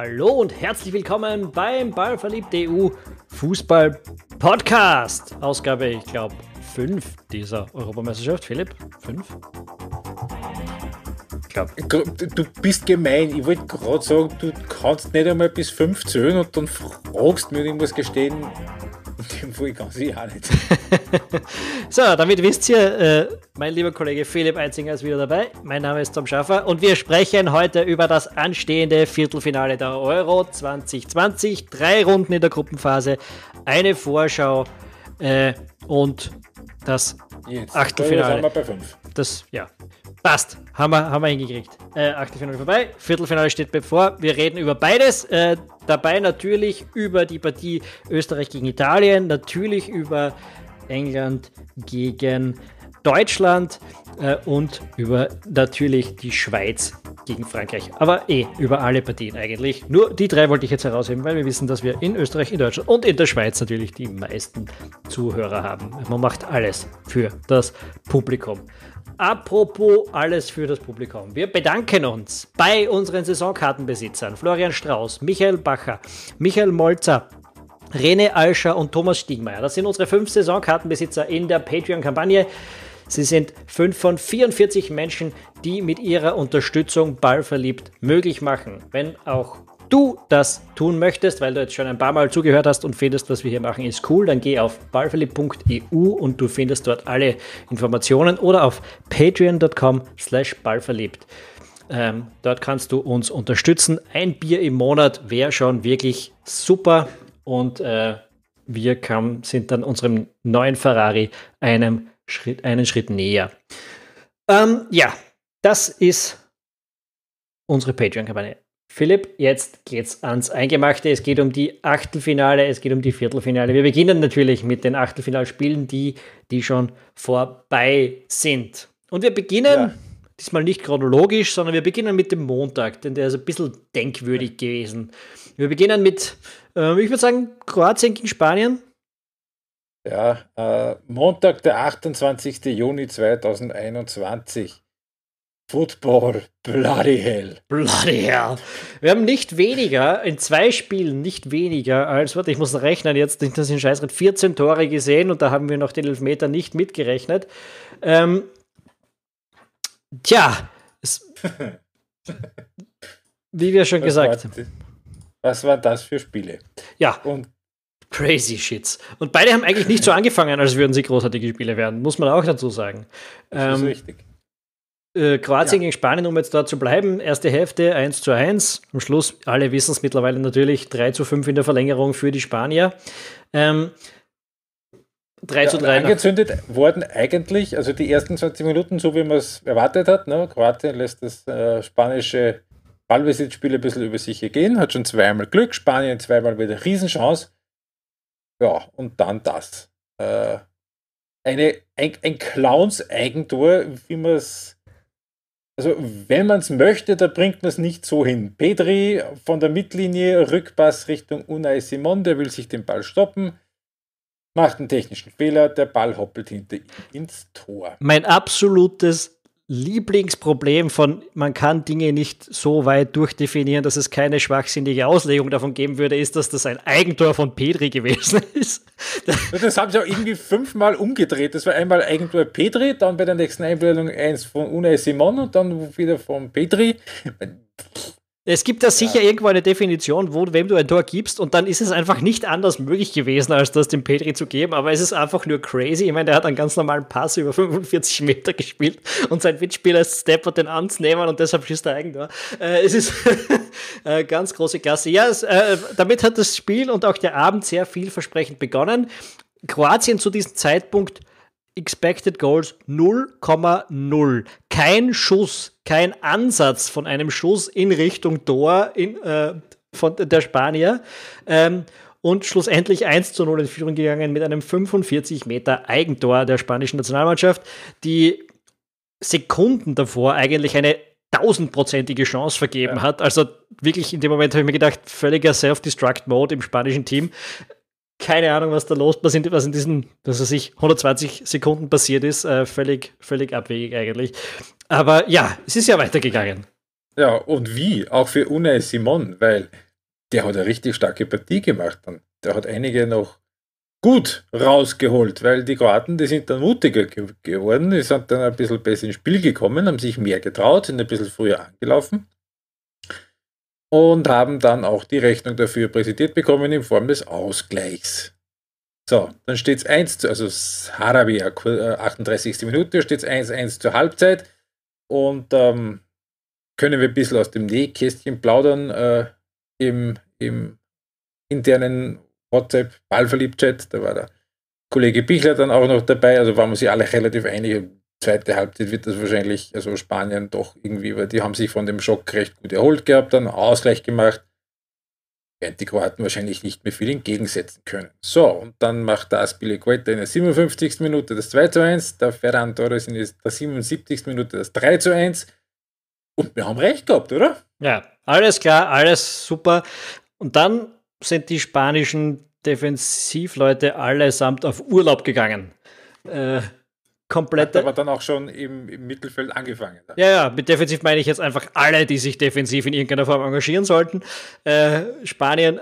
Hallo und herzlich willkommen beim Ballverliebt EU Fußball Podcast. Ausgabe, ich glaube, 5 dieser Europameisterschaft. Philipp, 5? Ich glaube. Du bist gemein. Ich wollte gerade sagen, du kannst nicht einmal bis 5 zählen und dann fragst mir irgendwas gestehen dem Pfui kannst du ja nicht. so, damit wisst ihr, äh, mein lieber Kollege Philipp Einzinger ist wieder dabei. Mein Name ist Tom Schaffer und wir sprechen heute über das anstehende Viertelfinale der Euro 2020. Drei Runden in der Gruppenphase, eine Vorschau äh, und das Jetzt. Achtelfinale. Jetzt sind wir bei fünf. Das, ja. Passt, haben wir, haben wir hingekriegt. Äh, Achtelfinale vorbei, Viertelfinale steht bevor. Wir reden über beides. Äh, Dabei natürlich über die Partie Österreich gegen Italien, natürlich über England gegen Deutschland äh, und über natürlich die Schweiz gegen Frankreich. Aber eh über alle Partien eigentlich. Nur die drei wollte ich jetzt herausheben, weil wir wissen, dass wir in Österreich, in Deutschland und in der Schweiz natürlich die meisten Zuhörer haben. Man macht alles für das Publikum. Apropos alles für das Publikum. Wir bedanken uns bei unseren Saisonkartenbesitzern Florian Strauß, Michael Bacher, Michael Molzer, Rene Alscher und Thomas Stiegmeier. Das sind unsere fünf Saisonkartenbesitzer in der Patreon-Kampagne. Sie sind fünf von 44 Menschen, die mit ihrer Unterstützung Ballverliebt möglich machen. Wenn auch du das tun möchtest, weil du jetzt schon ein paar Mal zugehört hast und findest, was wir hier machen, ist cool, dann geh auf ballverliebt.eu und du findest dort alle Informationen oder auf patreon.com slash ballverliebt. Ähm, dort kannst du uns unterstützen. Ein Bier im Monat wäre schon wirklich super und äh, wir kam, sind dann unserem neuen Ferrari einem Schritt, einen Schritt näher. Ähm, ja, das ist unsere Patreon-Kampagne. Philipp, jetzt geht's ans Eingemachte. Es geht um die Achtelfinale, es geht um die Viertelfinale. Wir beginnen natürlich mit den Achtelfinalspielen, die, die schon vorbei sind. Und wir beginnen ja. diesmal nicht chronologisch, sondern wir beginnen mit dem Montag, denn der ist ein bisschen denkwürdig gewesen. Wir beginnen mit, äh, ich würde sagen, Kroatien gegen Spanien. Ja, äh, Montag, der 28. Juni 2021. Football, bloody hell. Bloody hell. Wir haben nicht weniger, in zwei Spielen nicht weniger als, warte, ich muss rechnen jetzt, das sind ein 14 Tore gesehen und da haben wir noch den Elfmeter nicht mitgerechnet. Ähm, tja, es, wie wir schon was gesagt haben. Was waren das für Spiele? Ja. Und Crazy Shits. Und beide haben eigentlich nicht so angefangen, als würden sie großartige Spiele werden, muss man auch dazu sagen. Das ähm, ist richtig. Äh, Kroatien ja. gegen Spanien, um jetzt da zu bleiben. Erste Hälfte 1 zu 1. Am Schluss, alle wissen es mittlerweile natürlich, 3 zu 5 in der Verlängerung für die Spanier. Ähm, 3 ja, zu 3. Angezündet nach. wurden eigentlich, also die ersten 20 Minuten, so wie man es erwartet hat. Ne? Kroatien lässt das äh, spanische Ballbesitzspiel ein bisschen über sich gehen, hat schon zweimal Glück, Spanien zweimal wieder Riesenchance. Ja, und dann das. Äh, eine, ein, ein Clowns-Eigentor, wie man es also wenn man es möchte, da bringt man es nicht so hin. Petri von der Mittellinie, Rückpass Richtung Unai Simon, der will sich den Ball stoppen, macht einen technischen Fehler, der Ball hoppelt hinter ihm ins Tor. Mein absolutes Lieblingsproblem von, man kann Dinge nicht so weit durchdefinieren, dass es keine schwachsinnige Auslegung davon geben würde, ist, dass das ein Eigentor von Petri gewesen ist. Das haben sie auch irgendwie fünfmal umgedreht. Das war einmal Eigentor Petri, dann bei der nächsten Einblendung eins von Unai Simon und dann wieder von Petri. Es gibt da sicher ja. irgendwo eine Definition, wo, wem du ein Tor gibst, und dann ist es einfach nicht anders möglich gewesen, als das dem Petri zu geben. Aber es ist einfach nur crazy. Ich meine, der hat einen ganz normalen Pass über 45 Meter gespielt und sein Mitspieler ist Stepper den anzunehmen und deshalb schießt er Eigentor. Äh, es ist äh, ganz große Klasse. Ja, es, äh, damit hat das Spiel und auch der Abend sehr vielversprechend begonnen. Kroatien zu diesem Zeitpunkt Expected Goals 0,0. Kein Schuss kein Ansatz von einem Schuss in Richtung Tor in, äh, von der Spanier. Ähm, und schlussendlich 1 zu 0 in Führung gegangen mit einem 45 Meter Eigentor der spanischen Nationalmannschaft, die Sekunden davor eigentlich eine tausendprozentige Chance vergeben ja. hat. Also wirklich in dem Moment habe ich mir gedacht, völliger Self-Destruct-Mode im spanischen Team keine Ahnung, was da los was was in diesen, dass er sich 120 Sekunden passiert ist, äh, völlig, völlig abwegig eigentlich. Aber ja, es ist ja weitergegangen. Ja, und wie? Auch für Unai Simon, weil der hat eine richtig starke Partie gemacht. Und der hat einige noch gut rausgeholt, weil die Kroaten, die sind dann mutiger geworden, die sind dann ein bisschen besser ins Spiel gekommen, haben sich mehr getraut, sind ein bisschen früher angelaufen und haben dann auch die Rechnung dafür präsentiert bekommen in Form des Ausgleichs. So, dann steht es 1 zu, also Sarabi, 38. Äh, Minute, steht es 1-1 zur Halbzeit und ähm, können wir ein bisschen aus dem Nähkästchen plaudern äh, im, im internen WhatsApp-Ballverliebt-Chat, da war der Kollege Bichler dann auch noch dabei, also waren wir sich alle relativ einig, zweite Halbzeit wird das wahrscheinlich, also Spanien doch irgendwie, weil die haben sich von dem Schock recht gut erholt gehabt, dann Ausgleich gemacht. Während die Kroaten wahrscheinlich nicht mehr viel entgegensetzen können. So, und dann macht das Billy Aspilicueta in der 57. Minute das 2 zu 1, der Ferran Torres in der 77. Minute das 3 zu 1. Und wir haben recht gehabt, oder? Ja, alles klar, alles super. Und dann sind die spanischen Defensivleute allesamt auf Urlaub gegangen. Äh, komplette. aber dann auch schon im, im Mittelfeld angefangen. Ja, ja, mit defensiv meine ich jetzt einfach alle, die sich defensiv in irgendeiner Form engagieren sollten. Äh, Spanien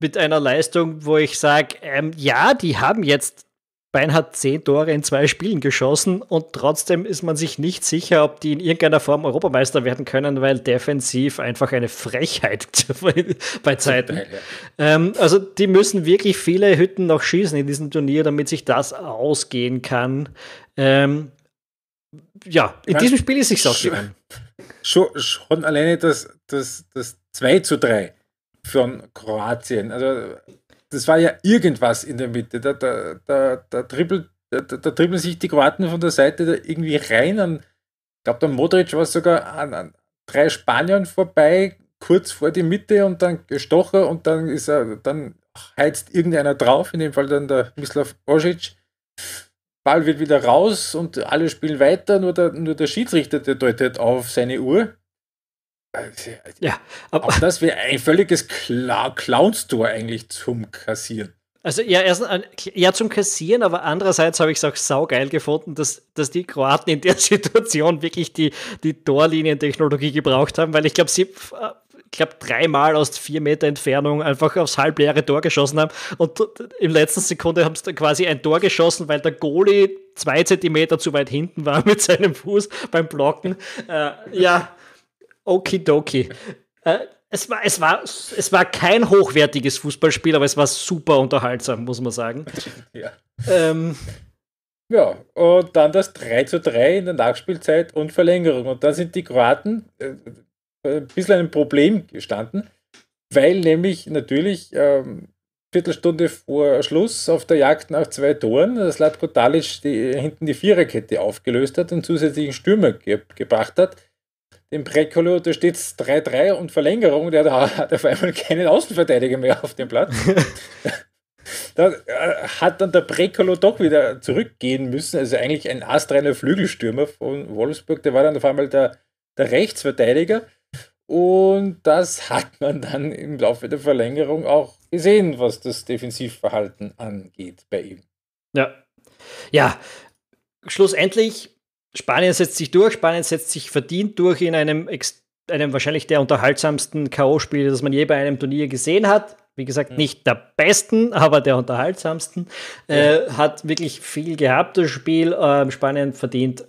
mit einer Leistung, wo ich sage, ähm, ja, die haben jetzt Bein hat zehn Tore in zwei Spielen geschossen und trotzdem ist man sich nicht sicher, ob die in irgendeiner Form Europameister werden können, weil defensiv einfach eine Frechheit bei Zeiten. Ja, ja. Ähm, also die müssen wirklich viele Hütten noch schießen in diesem Turnier, damit sich das ausgehen kann. Ähm, ja, in diesem Spiel ist es ausgegangen. Schon, schon alleine das, das, das 2 zu 3 von Kroatien. Also das war ja irgendwas in der Mitte. Da, da, da, da, dribbelt, da, da dribbeln sich die Kroaten von der Seite da irgendwie rein. An, ich glaube, der Modric war sogar an, an drei Spaniern vorbei, kurz vor die Mitte und dann gestochen und dann ist er, dann heizt irgendeiner drauf, in dem Fall dann der Mislav Orsic. Ball wird wieder raus und alle spielen weiter, nur der, nur der Schiedsrichter, der deutet auf seine Uhr ja, aber auch das wäre ein völliges Cla clown eigentlich zum Kassieren. Also ja, erst, ja, zum Kassieren, aber andererseits habe ich es auch saugeil gefunden, dass, dass die Kroaten in der Situation wirklich die, die Torlinientechnologie gebraucht haben, weil ich glaube, sie äh, ich dreimal aus vier Meter Entfernung einfach aufs halbleere Tor geschossen haben. Und in letzten Sekunde haben sie dann quasi ein Tor geschossen, weil der Goalie zwei Zentimeter zu weit hinten war mit seinem Fuß beim Blocken. Äh, ja, Okidoki. Äh, es war, es, war, es war kein hochwertiges Fußballspiel, aber es war super unterhaltsam, muss man sagen. Ja. Ähm, ja, und dann das 3 zu 3 in der Nachspielzeit und Verlängerung. Und da sind die Kroaten äh, äh ein bisschen ein Problem gestanden, weil nämlich natürlich ähm, Viertelstunde vor Schluss auf der Jagd nach zwei Toren Slatko äh, Dalic die, hinten die Viererkette aufgelöst hat und zusätzlichen Stürmer ge gebracht hat dem Brecolo, da steht es 3-3 und Verlängerung, der hat auf einmal keinen Außenverteidiger mehr auf dem Platz. da äh, hat dann der Brecolo doch wieder zurückgehen müssen. Also eigentlich ein astreiner Flügelstürmer von Wolfsburg, der war dann auf einmal der, der Rechtsverteidiger. Und das hat man dann im Laufe der Verlängerung auch gesehen, was das Defensivverhalten angeht bei ihm. Ja. Ja. Schlussendlich Spanien setzt sich durch, Spanien setzt sich verdient durch in einem, einem wahrscheinlich der unterhaltsamsten ko spiele das man je bei einem Turnier gesehen hat. Wie gesagt, mhm. nicht der besten, aber der unterhaltsamsten. Äh, hat wirklich viel gehabt, das Spiel. Ähm, Spanien verdient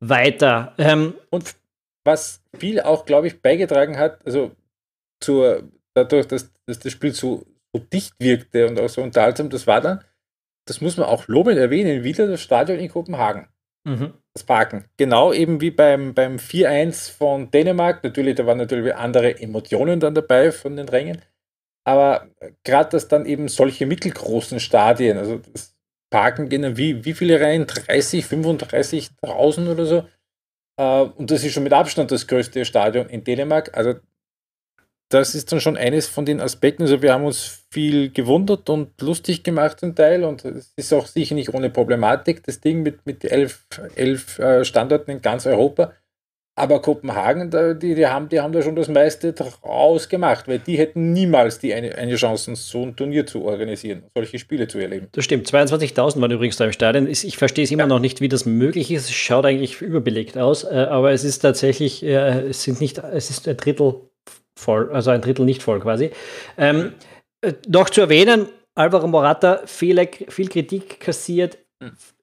weiter. Ähm, und was viel auch, glaube ich, beigetragen hat, also zur, dadurch, dass, dass das Spiel so, so dicht wirkte und auch so unterhaltsam, das war dann, das muss man auch lobend erwähnen, wieder das Stadion in Kopenhagen. Mhm. Das Parken. Genau eben wie beim, beim 4-1 von Dänemark. Natürlich, da waren natürlich andere Emotionen dann dabei von den Rängen. Aber äh, gerade dass dann eben solche mittelgroßen Stadien, also das Parken gehen wie, wie viele Reihen? 30, 35.000 oder so. Äh, und das ist schon mit Abstand das größte Stadion in Dänemark. Also das ist dann schon eines von den Aspekten. Also wir haben uns viel gewundert und lustig gemacht zum Teil und es ist auch sicher nicht ohne Problematik, das Ding mit, mit elf, elf äh, Standorten in ganz Europa. Aber Kopenhagen, die, die, haben, die haben da schon das meiste draus gemacht, weil die hätten niemals die eine, eine Chance, so ein Turnier zu organisieren, solche Spiele zu erleben. Das stimmt. 22.000 waren übrigens da im Stadion. Ich verstehe es immer ja. noch nicht, wie das möglich ist. Es Schaut eigentlich überbelegt aus, äh, aber es ist tatsächlich, äh, es, sind nicht, es ist ein Drittel voll, also ein Drittel nicht voll quasi. Ähm, äh, noch zu erwähnen, Alvaro Morata viel, viel Kritik kassiert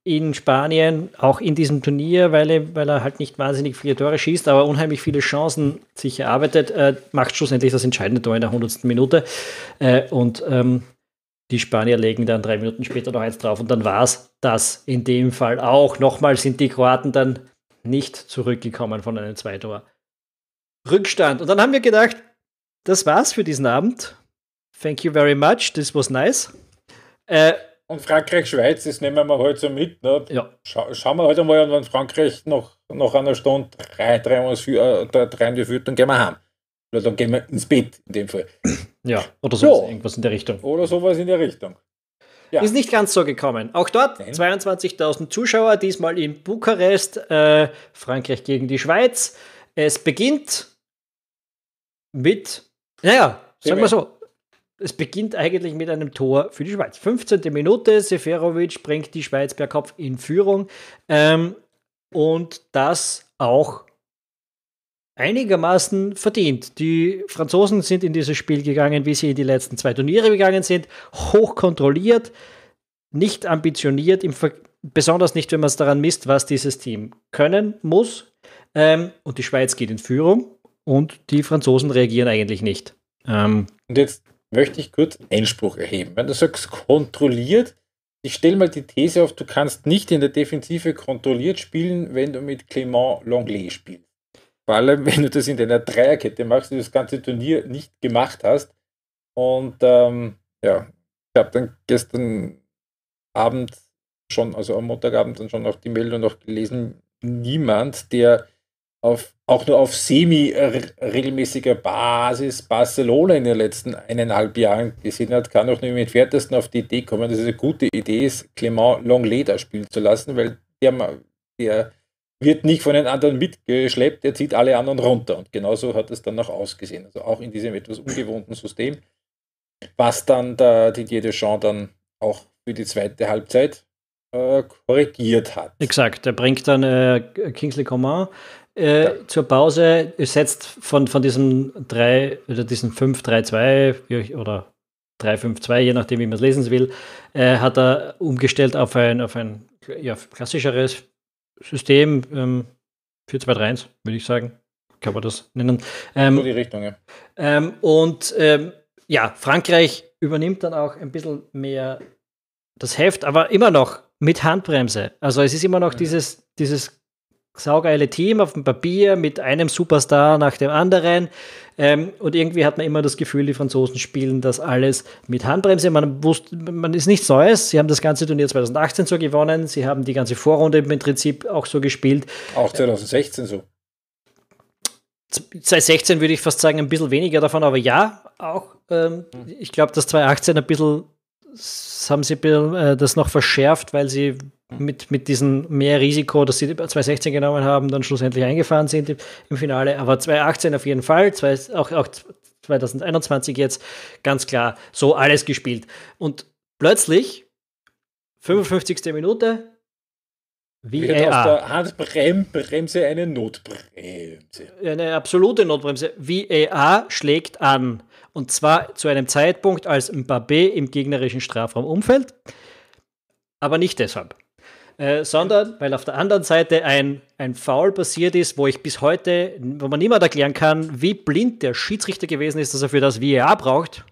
in Spanien, auch in diesem Turnier, weil er, weil er halt nicht wahnsinnig viele Tore schießt, aber unheimlich viele Chancen sich erarbeitet, äh, macht schlussendlich das entscheidende Tor in der 100. Minute. Äh, und ähm, die Spanier legen dann drei Minuten später noch eins drauf und dann war es das in dem Fall auch. Nochmal sind die Kroaten dann nicht zurückgekommen von einem Zweitor. Rückstand. Und dann haben wir gedacht, das war's für diesen Abend. Thank you very much, this was nice. Äh, und Frankreich-Schweiz, das nehmen wir heute so mit. Ne? Ja. Scha schauen wir heute mal an, wenn Frankreich noch, noch einer Stunde drei, drei, vier, drei, drei wird, dann gehen wir heim. Oder dann gehen wir ins Bett in dem Fall. Ja, oder so. irgendwas in der Richtung. Oder sowas in der Richtung. Ja. Ist nicht ganz so gekommen. Auch dort 22.000 Zuschauer, diesmal in Bukarest, äh, Frankreich gegen die Schweiz. Es beginnt mit, naja, sagen wir so, es beginnt eigentlich mit einem Tor für die Schweiz. 15. Minute, Seferovic bringt die Schweiz per Kopf in Führung. Ähm, und das auch einigermaßen verdient. Die Franzosen sind in dieses Spiel gegangen, wie sie in die letzten zwei Turniere gegangen sind, hochkontrolliert, nicht ambitioniert, besonders nicht, wenn man es daran misst, was dieses Team können muss. Ähm, und die Schweiz geht in Führung und die Franzosen reagieren eigentlich nicht. Ähm, und jetzt möchte ich kurz Einspruch erheben. Wenn du sagst kontrolliert, ich stelle mal die These auf, du kannst nicht in der Defensive kontrolliert spielen, wenn du mit Clément Langlais spielst. Vor allem, wenn du das in deiner Dreierkette machst du das ganze Turnier nicht gemacht hast. Und ähm, ja, ich habe dann gestern Abend schon, also am Montagabend dann schon auch die Meldung noch gelesen, niemand, der auf, auch nur auf semi-regelmäßiger äh, Basis Barcelona in den letzten eineinhalb Jahren gesehen hat, kann auch nur im Entferntesten auf die Idee kommen, dass es eine gute Idee ist, Clement Longley da spielen zu lassen, weil der, der wird nicht von den anderen mitgeschleppt, der zieht alle anderen runter. Und genauso hat es dann auch ausgesehen. Also auch in diesem etwas ungewohnten System, was dann der Didier Deschamps dann auch für die zweite Halbzeit äh, korrigiert hat. Exakt, er bringt dann äh, Kingsley Coman äh, ja. zur Pause ersetzt von, von diesem 3 oder diesem 5-3-2 oder 3-5-2, je nachdem, wie man es lesen will, äh, hat er umgestellt auf ein, auf ein ja, klassischeres System ähm, 4-2-3-1, würde ich sagen. Kann man das nennen? Ähm, die Richtung, ja. Ähm, und ähm, ja, Frankreich übernimmt dann auch ein bisschen mehr das Heft, aber immer noch mit Handbremse. Also es ist immer noch ja. Mhm. dieses, dieses saugeile Team auf dem Papier mit einem Superstar nach dem anderen. Ähm, und irgendwie hat man immer das Gefühl, die Franzosen spielen das alles mit Handbremse. Man wusste, man ist nichts Neues. Sie haben das ganze Turnier 2018 so gewonnen. Sie haben die ganze Vorrunde im Prinzip auch so gespielt. Auch 2016 so. 2016 würde ich fast sagen, ein bisschen weniger davon, aber ja, auch. Ähm, hm. ich glaube, dass 2018 ein bisschen, haben sie äh, das noch verschärft, weil sie Mhm. mit, mit diesem mehr Risiko, dass sie 2016 genommen haben, dann schlussendlich eingefahren sind im Finale. Aber 2018 auf jeden Fall, zwei, auch, auch 2021 jetzt, ganz klar, so alles gespielt. Und plötzlich, 55. Minute, wie Wird aus der Handbremse eine Notbremse. Eine absolute Notbremse. VAR schlägt an. Und zwar zu einem Zeitpunkt, als Mbappé im gegnerischen Strafraum umfällt. Aber nicht deshalb. Äh, sondern weil auf der anderen Seite ein, ein Foul passiert ist, wo ich bis heute, wo man niemand erklären kann, wie blind der Schiedsrichter gewesen ist, dass er für das VAR e braucht.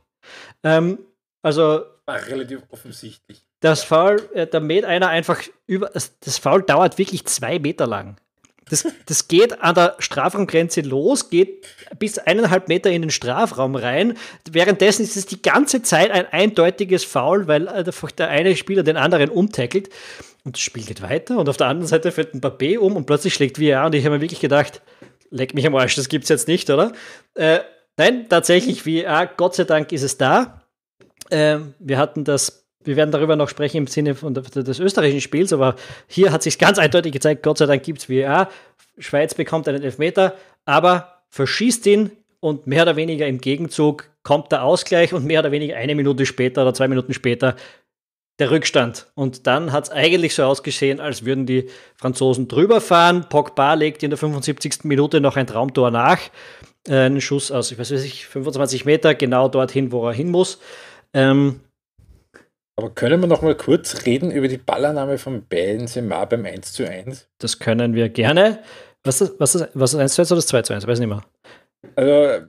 Ähm, also. War ah, relativ offensichtlich. Das Foul, äh, da mäht einer einfach über. Das Foul dauert wirklich zwei Meter lang. Das, das geht an der Strafraumgrenze los, geht bis eineinhalb Meter in den Strafraum rein. Währenddessen ist es die ganze Zeit ein eindeutiges Foul, weil äh, einfach der eine Spieler den anderen umtackelt. Und das Spiel geht weiter und auf der anderen Seite fällt ein Papé um und plötzlich schlägt VR und ich habe mir wirklich gedacht, leck mich am Arsch, das gibt's jetzt nicht, oder? Äh, nein, tatsächlich VR, Gott sei Dank ist es da. Äh, wir hatten das wir werden darüber noch sprechen im Sinne von des österreichischen Spiels, aber hier hat sich ganz eindeutig gezeigt, Gott sei Dank gibt es VR. Schweiz bekommt einen Elfmeter, aber verschießt ihn und mehr oder weniger im Gegenzug kommt der Ausgleich und mehr oder weniger eine Minute später oder zwei Minuten später der Rückstand. Und dann hat es eigentlich so ausgesehen, als würden die Franzosen drüber fahren. Pogba legt in der 75. Minute noch ein Traumtor nach. Äh, einen Schuss aus, ich weiß nicht, 25 Meter, genau dorthin, wo er hin muss. Ähm, aber können wir noch mal kurz reden über die Ballannahme von Benzema beim 1 zu 1? Das können wir gerne. Was ist, was ist, was ist 1 zu 1 oder das 2 zu 1? Ich weiß nicht mehr. Also, äh,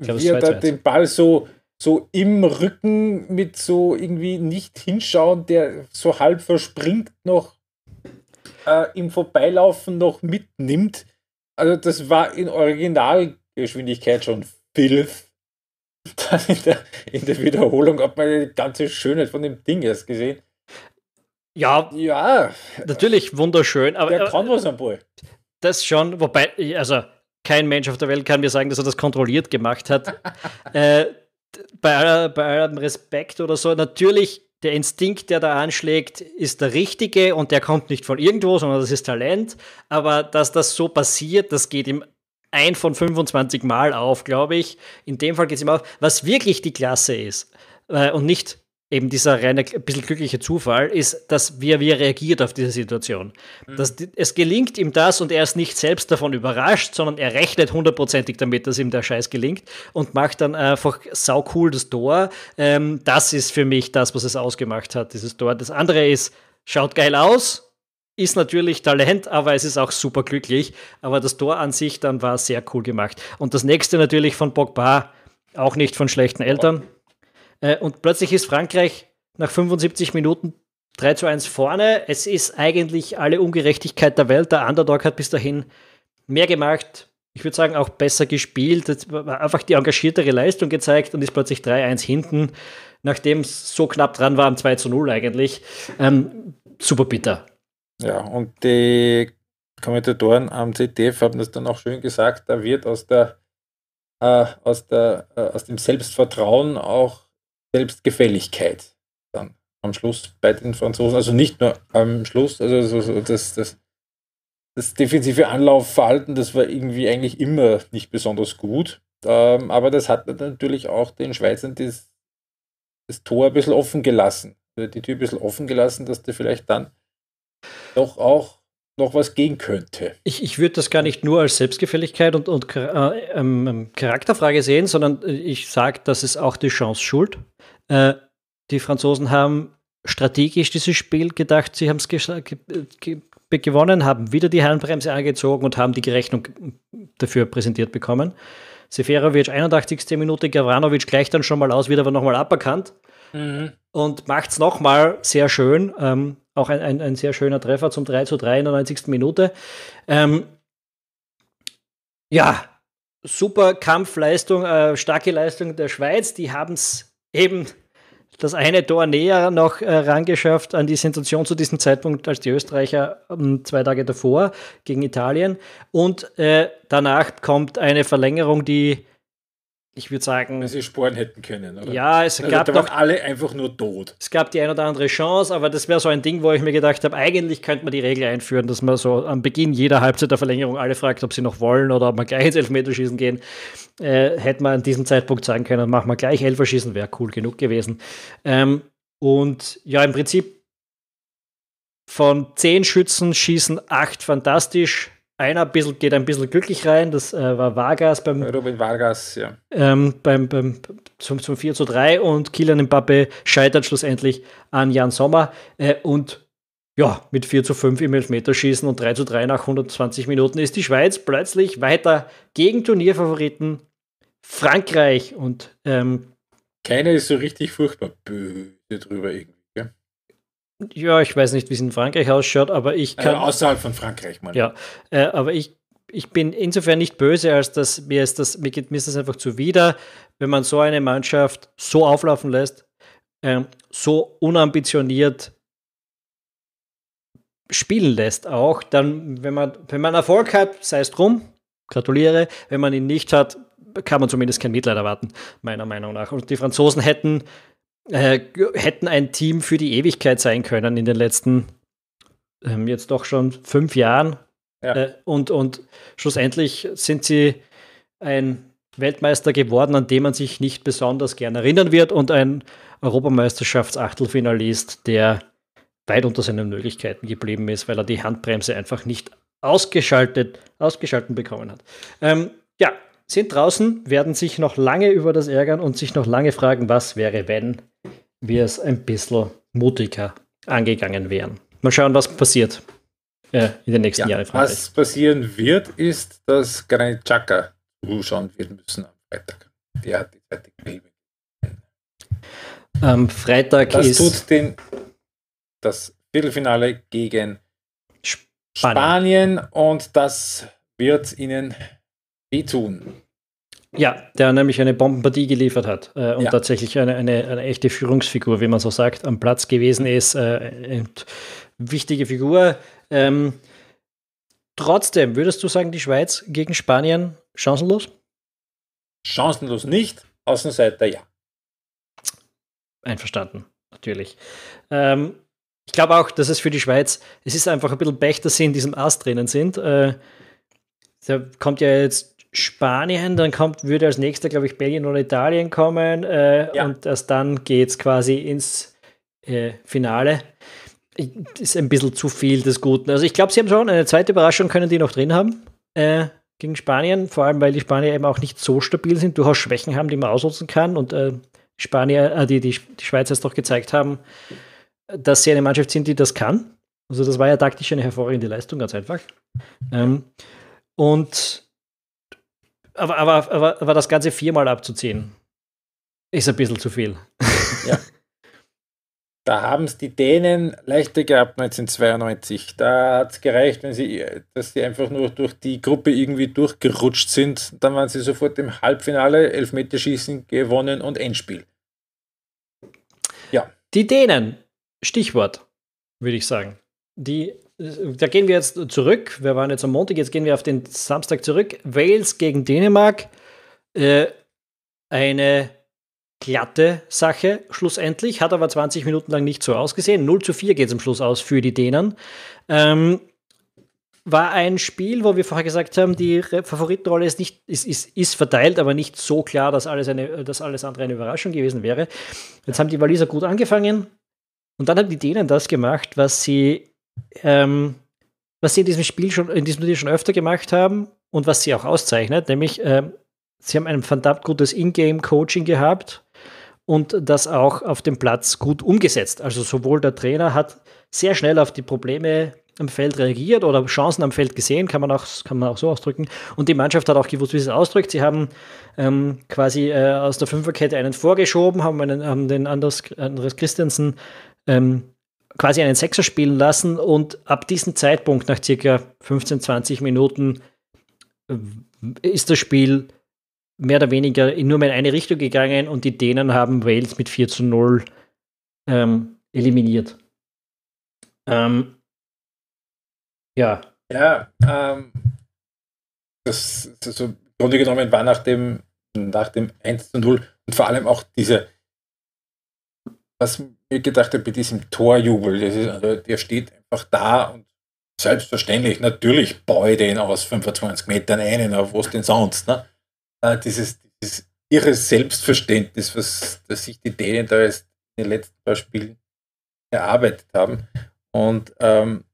glaub, wie er da den Ball so, so im Rücken mit so irgendwie nicht hinschauen, der so halb verspringt noch äh, im Vorbeilaufen noch mitnimmt. Also das war in Originalgeschwindigkeit schon filth dann in der, in der Wiederholung hat man die ganze Schönheit von dem Ding erst gesehen. Ja, ja, natürlich wunderschön, aber. Der kann was am Ball. Das schon, wobei, also kein Mensch auf der Welt kann mir sagen, dass er das kontrolliert gemacht hat. äh, bei, aller, bei allem Respekt oder so, natürlich, der Instinkt, der da anschlägt, ist der richtige und der kommt nicht von irgendwo, sondern das ist Talent. Aber dass das so passiert, das geht ihm ein von 25 Mal auf, glaube ich. In dem Fall geht es ihm auf, was wirklich die Klasse ist äh, und nicht eben dieser reine, ein bisschen glückliche Zufall, ist, dass wir, er, wie er reagiert auf diese Situation. Mhm. Dass, es gelingt ihm das und er ist nicht selbst davon überrascht, sondern er rechnet hundertprozentig damit, dass ihm der Scheiß gelingt und macht dann einfach saucool das Tor. Ähm, das ist für mich das, was es ausgemacht hat, dieses Tor. Das andere ist, schaut geil aus, ist natürlich Talent, aber es ist auch super glücklich. Aber das Tor an sich dann war sehr cool gemacht. Und das nächste natürlich von Pogba, auch nicht von schlechten Eltern. Äh, und plötzlich ist Frankreich nach 75 Minuten 3 zu 1 vorne. Es ist eigentlich alle Ungerechtigkeit der Welt. Der Underdog hat bis dahin mehr gemacht. Ich würde sagen, auch besser gespielt, einfach die engagiertere Leistung gezeigt und ist plötzlich 3-1 hinten, nachdem es so knapp dran war am 2 0 eigentlich. Ähm, super bitter. Ja, und die Kommentatoren am ZDF haben das dann auch schön gesagt, da wird aus der, äh, aus der, äh, aus dem Selbstvertrauen auch Selbstgefälligkeit dann am Schluss bei den Franzosen, also nicht nur am Schluss, also so, so, das, das, das defensive Anlaufverhalten, das war irgendwie eigentlich immer nicht besonders gut. Ähm, aber das hat natürlich auch den Schweizern das, das Tor ein bisschen offen gelassen. Also die Tür ein bisschen offen gelassen, dass die vielleicht dann doch auch noch was gehen könnte. Ich, ich würde das gar nicht nur als Selbstgefälligkeit und, und äh, ähm, ähm, Charakterfrage sehen, sondern äh, ich sage, das ist auch die Chance schuld. Äh, die Franzosen haben strategisch dieses Spiel gedacht, sie haben es äh, ge äh, ge gewonnen, haben wieder die Handbremse angezogen und haben die Rechnung dafür präsentiert bekommen. Seferovic 81. Minute, Gavranovic gleicht dann schon mal aus, wird aber nochmal aberkannt mhm. und macht es nochmal sehr schön. Ähm, auch ein, ein, ein sehr schöner Treffer zum 3 zu 3 in der 90. Minute. Ähm, ja, super Kampfleistung, äh, starke Leistung der Schweiz. Die haben es eben das eine Tor näher noch äh, rangeschafft an die Sensation zu diesem Zeitpunkt als die Österreicher ähm, zwei Tage davor gegen Italien. Und äh, danach kommt eine Verlängerung, die ich würde sagen. dass sie sporen hätten können, oder? Ja, es also gab. da alle einfach nur tot. Es gab die ein oder andere Chance, aber das wäre so ein Ding, wo ich mir gedacht habe, eigentlich könnte man die Regel einführen, dass man so am Beginn jeder Halbzeit der Verlängerung alle fragt, ob sie noch wollen oder ob man gleich ins Elfmeterschießen gehen. Äh, hätte man an diesem Zeitpunkt sagen können, machen wir gleich Elferschießen, wäre cool genug gewesen. Ähm, und ja, im Prinzip von zehn Schützen schießen acht fantastisch, einer bisschen, geht ein bisschen glücklich rein, das äh, war Vargas beim Robin Vargas, ja. Ähm, beim, beim, zum, zum 4 zu 3 und Kilian Mbappe scheitert schlussendlich an Jan Sommer äh, und ja, mit 4 zu 5 im Elfmeterschießen und 3 zu 3 nach 120 Minuten ist die Schweiz plötzlich weiter gegen Turnierfavoriten Frankreich und ähm, keiner ist so richtig furchtbar böse drüber irgendwie ja, ich weiß nicht, wie es in Frankreich ausschaut, aber ich äh, kann. Also außerhalb von Frankreich, mal. Ja, äh, aber ich, ich bin insofern nicht böse, als dass mir ist das, mir geht mir ist das einfach zuwider, wenn man so eine Mannschaft so auflaufen lässt, ähm, so unambitioniert spielen lässt auch, dann, wenn man, wenn man Erfolg hat, sei es drum, gratuliere. Wenn man ihn nicht hat, kann man zumindest kein Mitleid erwarten, meiner Meinung nach. Und die Franzosen hätten äh, hätten ein Team für die Ewigkeit sein können in den letzten ähm, jetzt doch schon fünf Jahren. Ja. Äh, und, und schlussendlich sind sie ein Weltmeister geworden, an dem man sich nicht besonders gern erinnern wird, und ein Europameisterschaftsachtelfinalist, der weit unter seinen Möglichkeiten geblieben ist, weil er die Handbremse einfach nicht ausgeschaltet, ausgeschalten bekommen hat. Ähm, ja, sind draußen, werden sich noch lange über das ärgern und sich noch lange fragen, was wäre, wenn wir es ein bisschen mutiger angegangen wären. Mal schauen, was passiert äh, in den nächsten ja, Jahren. Was passieren wird, ist, dass Granit Chaka zuschauen wird müssen am Freitag. Der hat die fertige Am Freitag das ist. Tut den, das Viertelfinale gegen Spanien. Spanien und das wird ihnen wehtun. Ja, der nämlich eine Bombenpartie geliefert hat äh, und ja. tatsächlich eine, eine, eine, echte Führungsfigur, wie man so sagt, am Platz gewesen ist. Äh, wichtige Figur. Ähm, trotzdem, würdest du sagen, die Schweiz gegen Spanien chancenlos? Chancenlos nicht, Außenseiter ja. Einverstanden, natürlich. Ähm, ich glaube auch, dass es für die Schweiz, es ist einfach ein bisschen Pech, dass sie in diesem Ast drinnen sind. Äh, da kommt ja jetzt Spanien, dann kommt, würde als nächster, glaube ich, Belgien oder Italien kommen äh, ja. und erst dann geht es quasi ins äh, Finale. Ich, ist ein bisschen zu viel des Guten. Also ich glaube, sie haben schon eine zweite Überraschung, können die noch drin haben äh, gegen Spanien, vor allem weil die Spanier eben auch nicht so stabil sind, durchaus Schwächen haben, die man ausnutzen kann und äh, Spanier, äh, die, die, die Schweizer es doch gezeigt haben, dass sie eine Mannschaft sind, die das kann. Also das war ja taktisch eine hervorragende Leistung, ganz einfach. Ähm, und aber, aber, aber, aber das Ganze viermal abzuziehen, ist ein bisschen zu viel. Ja. Da haben es die Dänen leichter gehabt 1992. Da hat es gereicht, wenn sie, dass sie einfach nur durch die Gruppe irgendwie durchgerutscht sind. Dann waren sie sofort im Halbfinale, Elfmeterschießen gewonnen und Endspiel. Ja. Die Dänen, Stichwort, würde ich sagen. Die äh, da gehen wir jetzt zurück. Wir waren jetzt am Montag, jetzt gehen wir auf den Samstag zurück. Wales gegen Dänemark. Äh, eine glatte Sache schlussendlich, hat aber 20 Minuten lang nicht so ausgesehen. 0 zu 4 geht es am Schluss aus für die Dänen. Ähm, war ein Spiel, wo wir vorher gesagt haben, die Favoritenrolle ist, nicht, ist, ist, ist verteilt, aber nicht so klar, dass alles, eine, dass alles andere eine Überraschung gewesen wäre. Jetzt haben die Waliser gut angefangen und dann haben die Dänen das gemacht, was sie ähm, was sie in diesem Spiel schon, in diesem Turnier schon öfter gemacht haben und was sie auch auszeichnet, nämlich ähm, sie haben ein verdammt gutes Ingame-Coaching gehabt und das auch auf dem Platz gut umgesetzt. Also sowohl der Trainer hat sehr schnell auf die Probleme am Feld reagiert oder Chancen am Feld gesehen, kann man auch, kann man auch so ausdrücken. Und die Mannschaft hat auch gewusst, wie sie es ausdrückt. Sie haben ähm, quasi äh, aus der Fünferkette einen vorgeschoben, haben, einen, haben den Anders, Anders Christensen ähm, quasi einen Sechser spielen lassen und ab diesem Zeitpunkt, nach circa 15, 20 Minuten, ist das Spiel mehr oder weniger in nur mehr eine Richtung gegangen und die Dänen haben Wales mit 4 zu 0 ähm, eliminiert. Ähm, ja. Ja, ähm, das, das so, also, im Grunde genommen war nach dem, nach dem 1 zu 0 und vor allem auch diese, was mir gedacht habe bei diesem Torjubel. Das ist, also, der steht einfach da und selbstverständlich, natürlich baue ich den aus 25 Metern einen, aber was denn sonst? Ne? Äh, dieses, dieses irre Selbstverständnis, was dass sich die Dänen da jetzt in den letzten paar Spielen erarbeitet haben. Und ähm,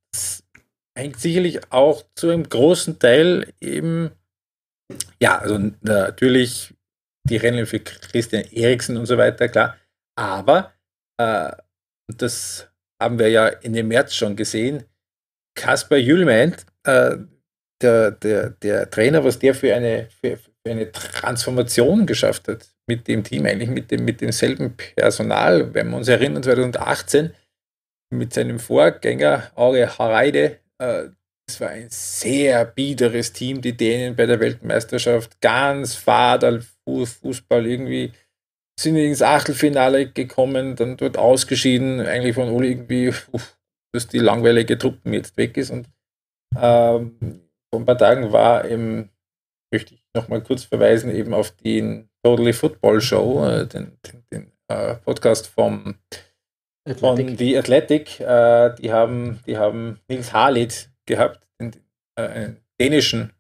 hängt sicherlich auch zu einem großen Teil eben, ja, also natürlich die Rennen für Christian Eriksen und so weiter, klar, aber äh, das haben wir ja in dem März schon gesehen. Kasper Jüllmeint, äh, der, der, der Trainer, was der für eine, für, eine Transformation geschafft hat mit dem Team, eigentlich mit, dem, mit demselben Personal. Wenn wir uns erinnern, 2018 mit seinem Vorgänger Aure Hareide, äh, das war ein sehr biederes Team, die Dänen bei der Weltmeisterschaft ganz fader Fußball irgendwie sind ins Achtelfinale gekommen, dann dort ausgeschieden, eigentlich von Uli irgendwie, uff, dass die langweilige Truppe jetzt weg ist. Und ähm, vor ein paar Tagen war im, möchte ich nochmal kurz verweisen, eben auf den Totally Football Show, äh, den, den, den äh, Podcast vom von The Athletic. Äh, die, haben, die haben Nils Halit gehabt, den, äh, einen dänischen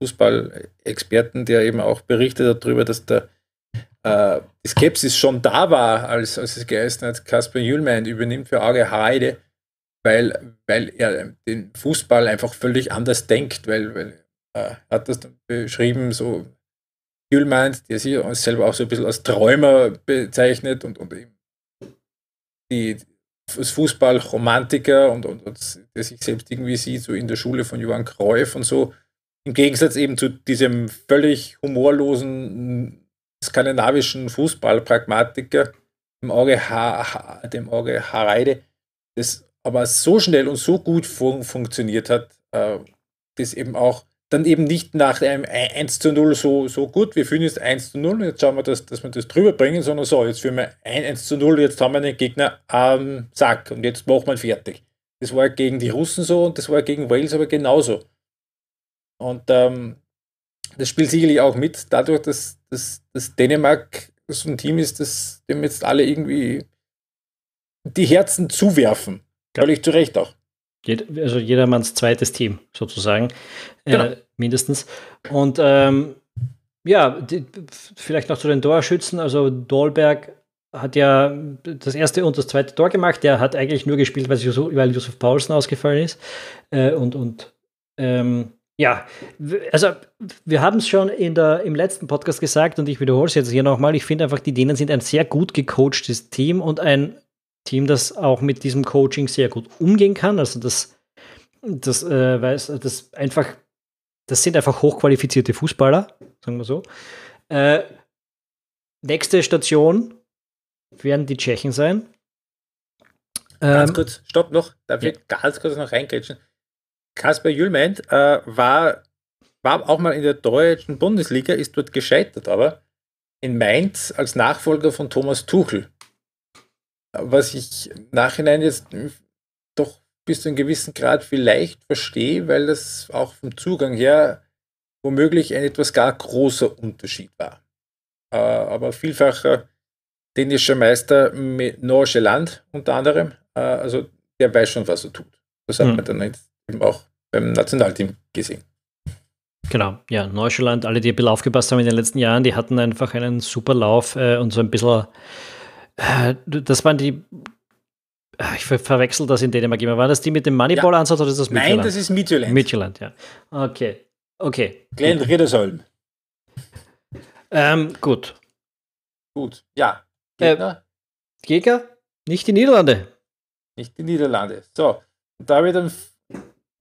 Fußballexperten, der eben auch berichtet darüber, dass der äh, die Skepsis schon da war, als, als es geheißen hat, Kasper Jüllmann übernimmt für Auge Heide, weil, weil er den Fußball einfach völlig anders denkt, weil, weil äh, hat das dann beschrieben, so Jüllmann, der sich selber auch so ein bisschen als Träumer bezeichnet und, und die, als Fußballromantiker und, und, und der sich selbst irgendwie sieht, so in der Schule von Johann Cruyff und so. Im Gegensatz eben zu diesem völlig humorlosen, skandinavischen Fußballpragmatiker, dem Auge, ha dem Orge Hareide, das aber so schnell und so gut fun funktioniert hat, äh, das eben auch dann eben nicht nach einem 1 zu 0 so, so gut, wir führen jetzt 1 zu 0, jetzt schauen wir, dass, dass wir das drüber bringen, sondern so, jetzt führen wir 1 zu 0, jetzt haben wir den Gegner am Sack und jetzt macht man fertig. Das war gegen die Russen so und das war gegen Wales aber genauso. Und ähm, das spielt sicherlich auch mit, dadurch, dass, dass, dass Dänemark so ein Team ist, das dem jetzt alle irgendwie die Herzen zuwerfen. Ja. Völlig zu Recht auch. also jedermanns zweites Team sozusagen, äh, genau. äh, mindestens. Und ähm, ja, die, vielleicht noch zu den Torschützen. Also Dolberg hat ja das erste und das zweite Tor gemacht. Der hat eigentlich nur gespielt, weil Josef Paulsen ausgefallen ist. Äh, und und ähm, ja, also wir haben es schon in der, im letzten Podcast gesagt und ich wiederhole es jetzt hier nochmal. Ich finde einfach, die Dänen sind ein sehr gut gecoachtes Team und ein Team, das auch mit diesem Coaching sehr gut umgehen kann. Also das, das, äh, weiß, das einfach, das sind einfach hochqualifizierte Fußballer, sagen wir so. Äh, nächste Station werden die Tschechen sein. Ganz ähm, kurz, stopp noch, darf ich ja. ganz kurz noch reingrätschen? Kasper Jüllmeint äh, war, war auch mal in der deutschen Bundesliga, ist dort gescheitert, aber in Mainz als Nachfolger von Thomas Tuchel. Was ich im Nachhinein jetzt doch bis zu einem gewissen Grad vielleicht verstehe, weil das auch vom Zugang her womöglich ein etwas gar großer Unterschied war. Äh, aber vielfacher dänischer Meister mit Norge Land unter anderem, äh, also der weiß schon, was er tut. Das hat mhm. man dann jetzt eben auch beim Nationalteam gesehen. Genau, ja, Neuschland, alle, die ein bisschen aufgepasst haben in den letzten Jahren, die hatten einfach einen super Lauf äh, und so ein bisschen, äh, das waren die, äh, ich ver verwechsel das in Dänemark immer, war das die mit dem Moneyball-Ansatz oder ist das Midtjylland? Nein, das ist Midtjylland. Midtjylland, ja. Okay, okay. Glenn Riedersholm. Ähm, gut. Gut, ja. Äh, Gegner? Äh, Gegner? Nicht die Niederlande. Nicht die Niederlande. So, da wir dann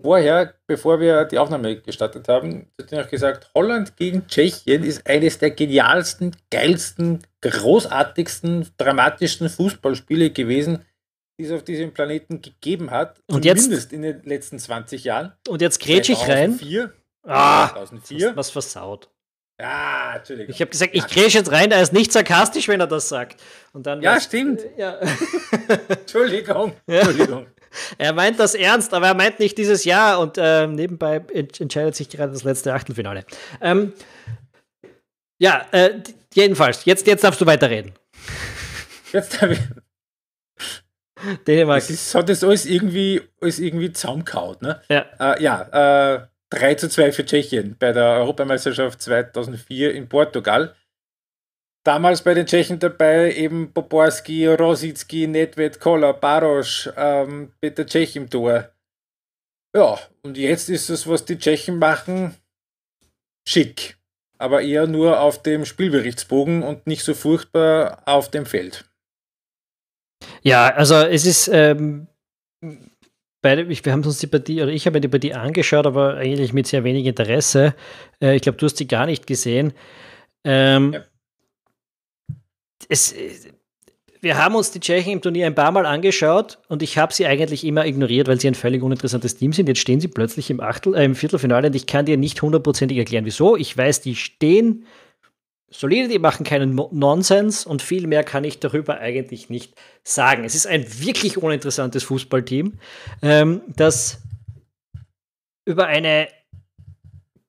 vorher, bevor wir die Aufnahme gestartet haben, hat er noch gesagt, Holland gegen Tschechien ist eines der genialsten, geilsten, großartigsten, dramatischsten Fußballspiele gewesen, die es auf diesem Planeten gegeben hat. Und zumindest jetzt, in den letzten 20 Jahren. Und jetzt grätsch ich rein. 2004, ah, 2004. was versaut. Ja, natürlich. Ich habe gesagt, ich kräsch jetzt rein, da ist nicht sarkastisch, wenn er das sagt. Und dann ja, stimmt. Ja. Entschuldigung. Entschuldigung er meint das ernst, aber er meint nicht dieses Jahr und äh, nebenbei entscheidet sich gerade das letzte Achtelfinale. Ähm, ja, äh, jedenfalls, jetzt, jetzt darfst du weiterreden. Jetzt darf ich. Dänemark. Das hat das alles irgendwie, alles irgendwie zusammengehauen, ne? Ja. Äh, ja, äh, 3 zu 2 für Tschechien bei der Europameisterschaft 2004 in Portugal damals bei den Tschechen dabei eben Poporski, Rosicki, Nedved, Koller, Barosch, ähm, Peter Tschech im Tor. Ja, und jetzt ist es, was die Tschechen machen, schick. Aber eher nur auf dem Spielberichtsbogen und nicht so furchtbar auf dem Feld. Ja, also es ist, ähm, beide, wir haben uns die Partie, oder ich habe mir die Partie angeschaut, aber eigentlich mit sehr wenig Interesse. Äh, ich glaube, du hast sie gar nicht gesehen. Ähm, ja es, äh, wir haben uns die Tschechen im Turnier ein paar Mal angeschaut und ich habe sie eigentlich immer ignoriert, weil sie ein völlig uninteressantes Team sind. Jetzt stehen sie plötzlich im, Achtel, äh, im Viertelfinale und ich kann dir nicht hundertprozentig erklären, wieso. Ich weiß, die stehen solide, die machen keinen Nonsens und viel mehr kann ich darüber eigentlich nicht sagen. Es ist ein wirklich uninteressantes Fußballteam, ähm, das über eine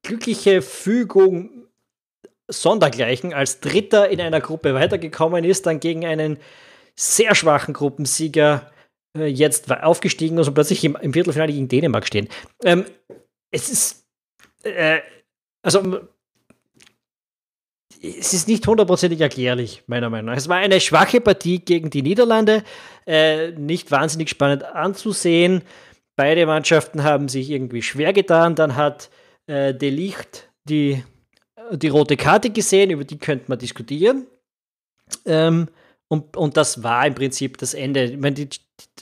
glückliche Fügung Sondergleichen als Dritter in einer Gruppe weitergekommen ist, dann gegen einen sehr schwachen Gruppensieger äh, jetzt aufgestiegen ist und plötzlich im, im Viertelfinale gegen Dänemark stehen. Ähm, es ist, äh, also, es ist nicht hundertprozentig erklärlich, meiner Meinung nach. Es war eine schwache Partie gegen die Niederlande, äh, nicht wahnsinnig spannend anzusehen. Beide Mannschaften haben sich irgendwie schwer getan. Dann hat äh, De Licht die die rote Karte gesehen, über die könnte man diskutieren. Ähm, und, und das war im Prinzip das Ende. Ich meine, die, die,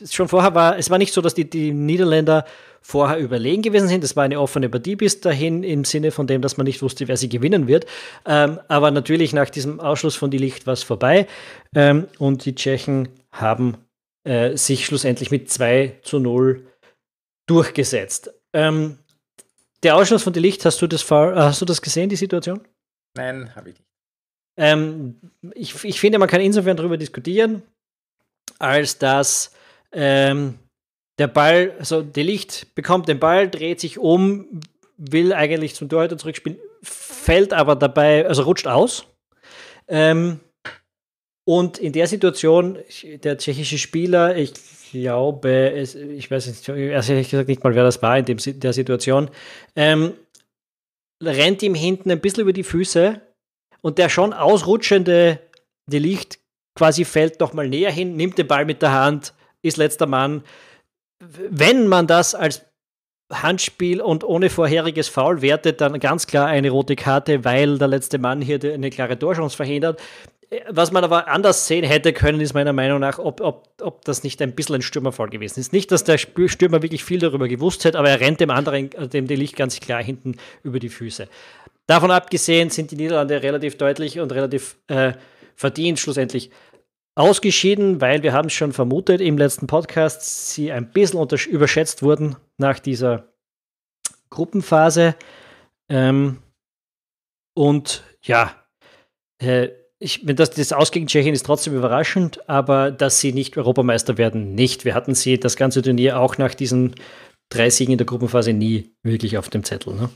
schon vorher war, es war nicht so, dass die, die Niederländer vorher überlegen gewesen sind. Es war eine offene Partie bis dahin im Sinne von dem, dass man nicht wusste, wer sie gewinnen wird. Ähm, aber natürlich nach diesem Ausschluss von die Licht war es vorbei. Ähm, und die Tschechen haben äh, sich schlussendlich mit 2 zu 0 durchgesetzt. Ähm, der Ausschluss von Delicht, hast du das, äh, hast du das gesehen, die Situation? Nein, habe ich nicht. Ähm, ich, ich, finde, man kann insofern darüber diskutieren, als dass ähm, der Ball, also Delicht bekommt den Ball, dreht sich um, will eigentlich zum Torhüter zurückspielen, fällt aber dabei, also rutscht aus. Ähm, und in der Situation, der tschechische Spieler, ich glaube, es, ich weiß jetzt also ehrlich gesagt nicht mal, wer das war in dem, der Situation, ähm, rennt ihm hinten ein bisschen über die Füße und der schon ausrutschende De quasi fällt nochmal näher hin, nimmt den Ball mit der Hand, ist letzter Mann. Wenn man das als Handspiel und ohne vorheriges Foul wertet, dann ganz klar eine rote Karte, weil der letzte Mann hier eine klare Torschance verhindert. Äh, was man aber anders sehen hätte können, ist meiner Meinung nach, ob, ob, ob das nicht ein bisschen ein Stürmerfall gewesen ist. Nicht, dass der Stürmer wirklich viel darüber gewusst hätte, aber er rennt dem anderen, äh, dem Licht ganz klar hinten über die Füße. Davon abgesehen sind die Niederlande relativ deutlich und relativ äh, verdient schlussendlich ausgeschieden, weil wir haben es schon vermutet im letzten Podcast, sie ein bisschen überschätzt wurden nach dieser Gruppenphase. Ähm, und ja, äh, ich, wenn das, das ausgegen Tschechien ist trotzdem überraschend, aber dass sie nicht Europameister werden, nicht. Wir hatten sie das ganze Turnier auch nach diesen drei Siegen in der Gruppenphase nie wirklich auf dem Zettel. Ne?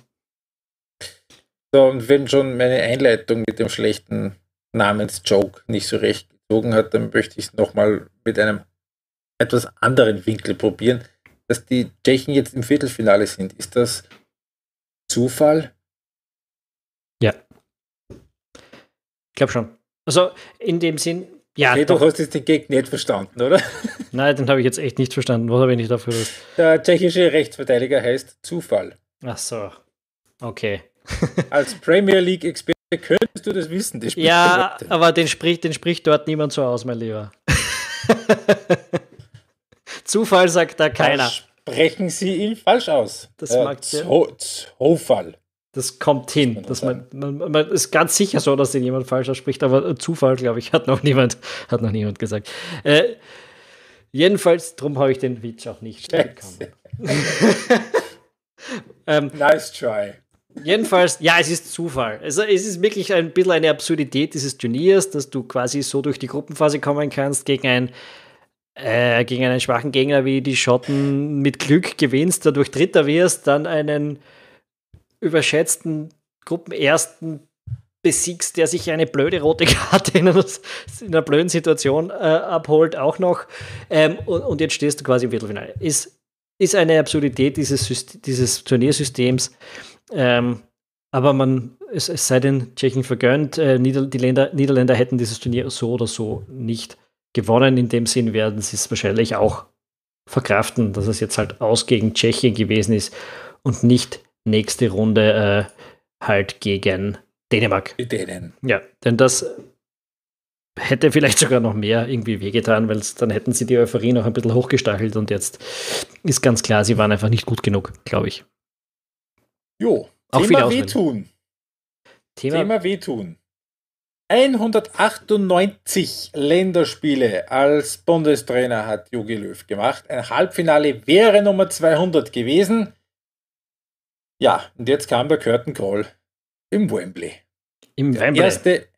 So, und wenn schon meine Einleitung mit dem schlechten Namensjoke nicht so recht gezogen hat, dann möchte ich es nochmal mit einem etwas anderen Winkel probieren. Dass die Tschechen jetzt im Viertelfinale sind, ist das Zufall? Ja. Ich glaube schon. Also in dem Sinn, ja. Okay, doch. Du hast jetzt den Gegner nicht verstanden, oder? Nein, den habe ich jetzt echt nicht verstanden. Was habe ich nicht dafür gewusst? Der tschechische Rechtsverteidiger heißt Zufall. Ach so. Okay. Als Premier League-Experte könntest du das wissen? ja, Leute. aber den spricht, den spricht dort niemand so aus, mein Lieber. Zufall sagt da keiner. Da sprechen Sie ihn falsch aus. Das äh, mag Zo Zufall. Das kommt hin. Das man, man, man, man, ist ganz sicher so, dass ihn jemand falsch ausspricht, aber Zufall, glaube ich, hat noch niemand, hat noch niemand gesagt. Äh, jedenfalls, darum habe ich den Witz auch nicht bekommen. ähm, nice try. Jedenfalls, ja, es ist Zufall. Also es ist wirklich ein bisschen eine Absurdität dieses Turniers, dass du quasi so durch die Gruppenphase kommen kannst gegen ein äh, gegen einen schwachen Gegner wie die Schotten mit Glück gewinnst, dadurch Dritter wirst, dann einen überschätzten Gruppenersten besiegst, der sich eine blöde rote Karte in einer, in einer blöden Situation äh, abholt, auch noch. Ähm, und, und, jetzt stehst du quasi im Viertelfinale. Ist, ist eine Absurdität dieses, dieses Turniersystems, ähm, aber man, es, es, sei den Tschechen vergönnt, äh, Nieder die Länder, Niederländer hätten dieses Turnier so oder so nicht gewonnen. In dem Sinn werden sie es wahrscheinlich auch verkraften, dass es jetzt halt aus gegen Tschechien gewesen ist und nicht nächste Runde äh, halt gegen Dänemark. Dänen. Ja, denn das hätte vielleicht sogar noch mehr irgendwie wehgetan, weil dann hätten sie die Euphorie noch ein bisschen hochgestachelt und jetzt ist ganz klar, sie waren einfach nicht gut genug, glaube ich. Jo, Auch Thema wehtun. Thema, Thema wehtun. 198 Länderspiele als Bundestrainer hat Jogi Löw gemacht. Ein Halbfinale wäre Nummer 200 gewesen. Ja, und jetzt kam der Curtain Call im Wembley. Im der Wembley. Erste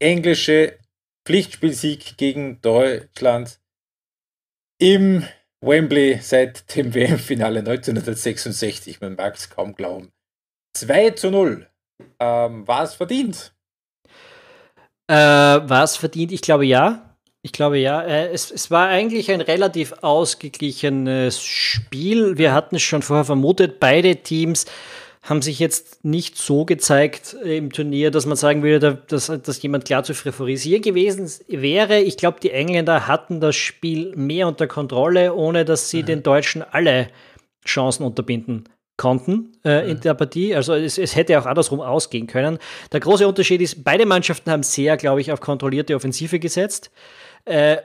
englische Pflichtspielsieg gegen Deutschland im Wembley seit dem WM-Finale 1966. Man mag es kaum glauben. 2 zu 0. Ähm, war es verdient? Äh, war es verdient? Ich glaube ja. Ich glaube ja. Äh, es, es war eigentlich ein relativ ausgeglichenes Spiel. Wir hatten es schon vorher vermutet, beide Teams haben sich jetzt nicht so gezeigt im Turnier, dass man sagen würde, dass, dass jemand klar zu favorisieren gewesen wäre. Ich glaube, die Engländer hatten das Spiel mehr unter Kontrolle, ohne dass sie mhm. den Deutschen alle Chancen unterbinden konnten äh, in der Partie. Also es, es, hätte auch andersrum ausgehen können. Der große Unterschied ist, beide Mannschaften haben sehr, glaube ich, auf kontrollierte Offensive gesetzt. Äh,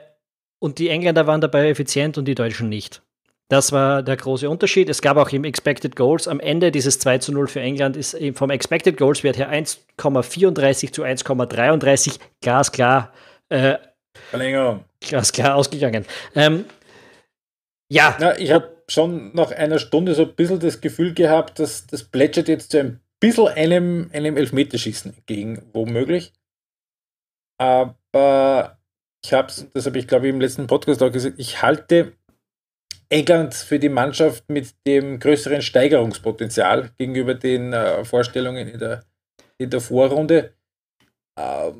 und die Engländer waren dabei effizient und die Deutschen nicht. Das war der große Unterschied. Es gab auch im Expected Goals am Ende dieses 2 zu 0 für England ist äh, vom Expected Goals Wert her 1,34 zu 1,33 glasklar. Äh, Glasklar ausgegangen. Ähm, ja. Na, ich habe schon nach einer Stunde so ein bisschen das Gefühl gehabt, dass das plätschert jetzt zu ein bisschen einem, einem Elfmeterschießen gegen womöglich. Aber ich habe es, das habe ich glaube ich im letzten Podcast auch gesagt, ich halte England für die Mannschaft mit dem größeren Steigerungspotenzial gegenüber den äh, Vorstellungen in der, in der Vorrunde. Äh,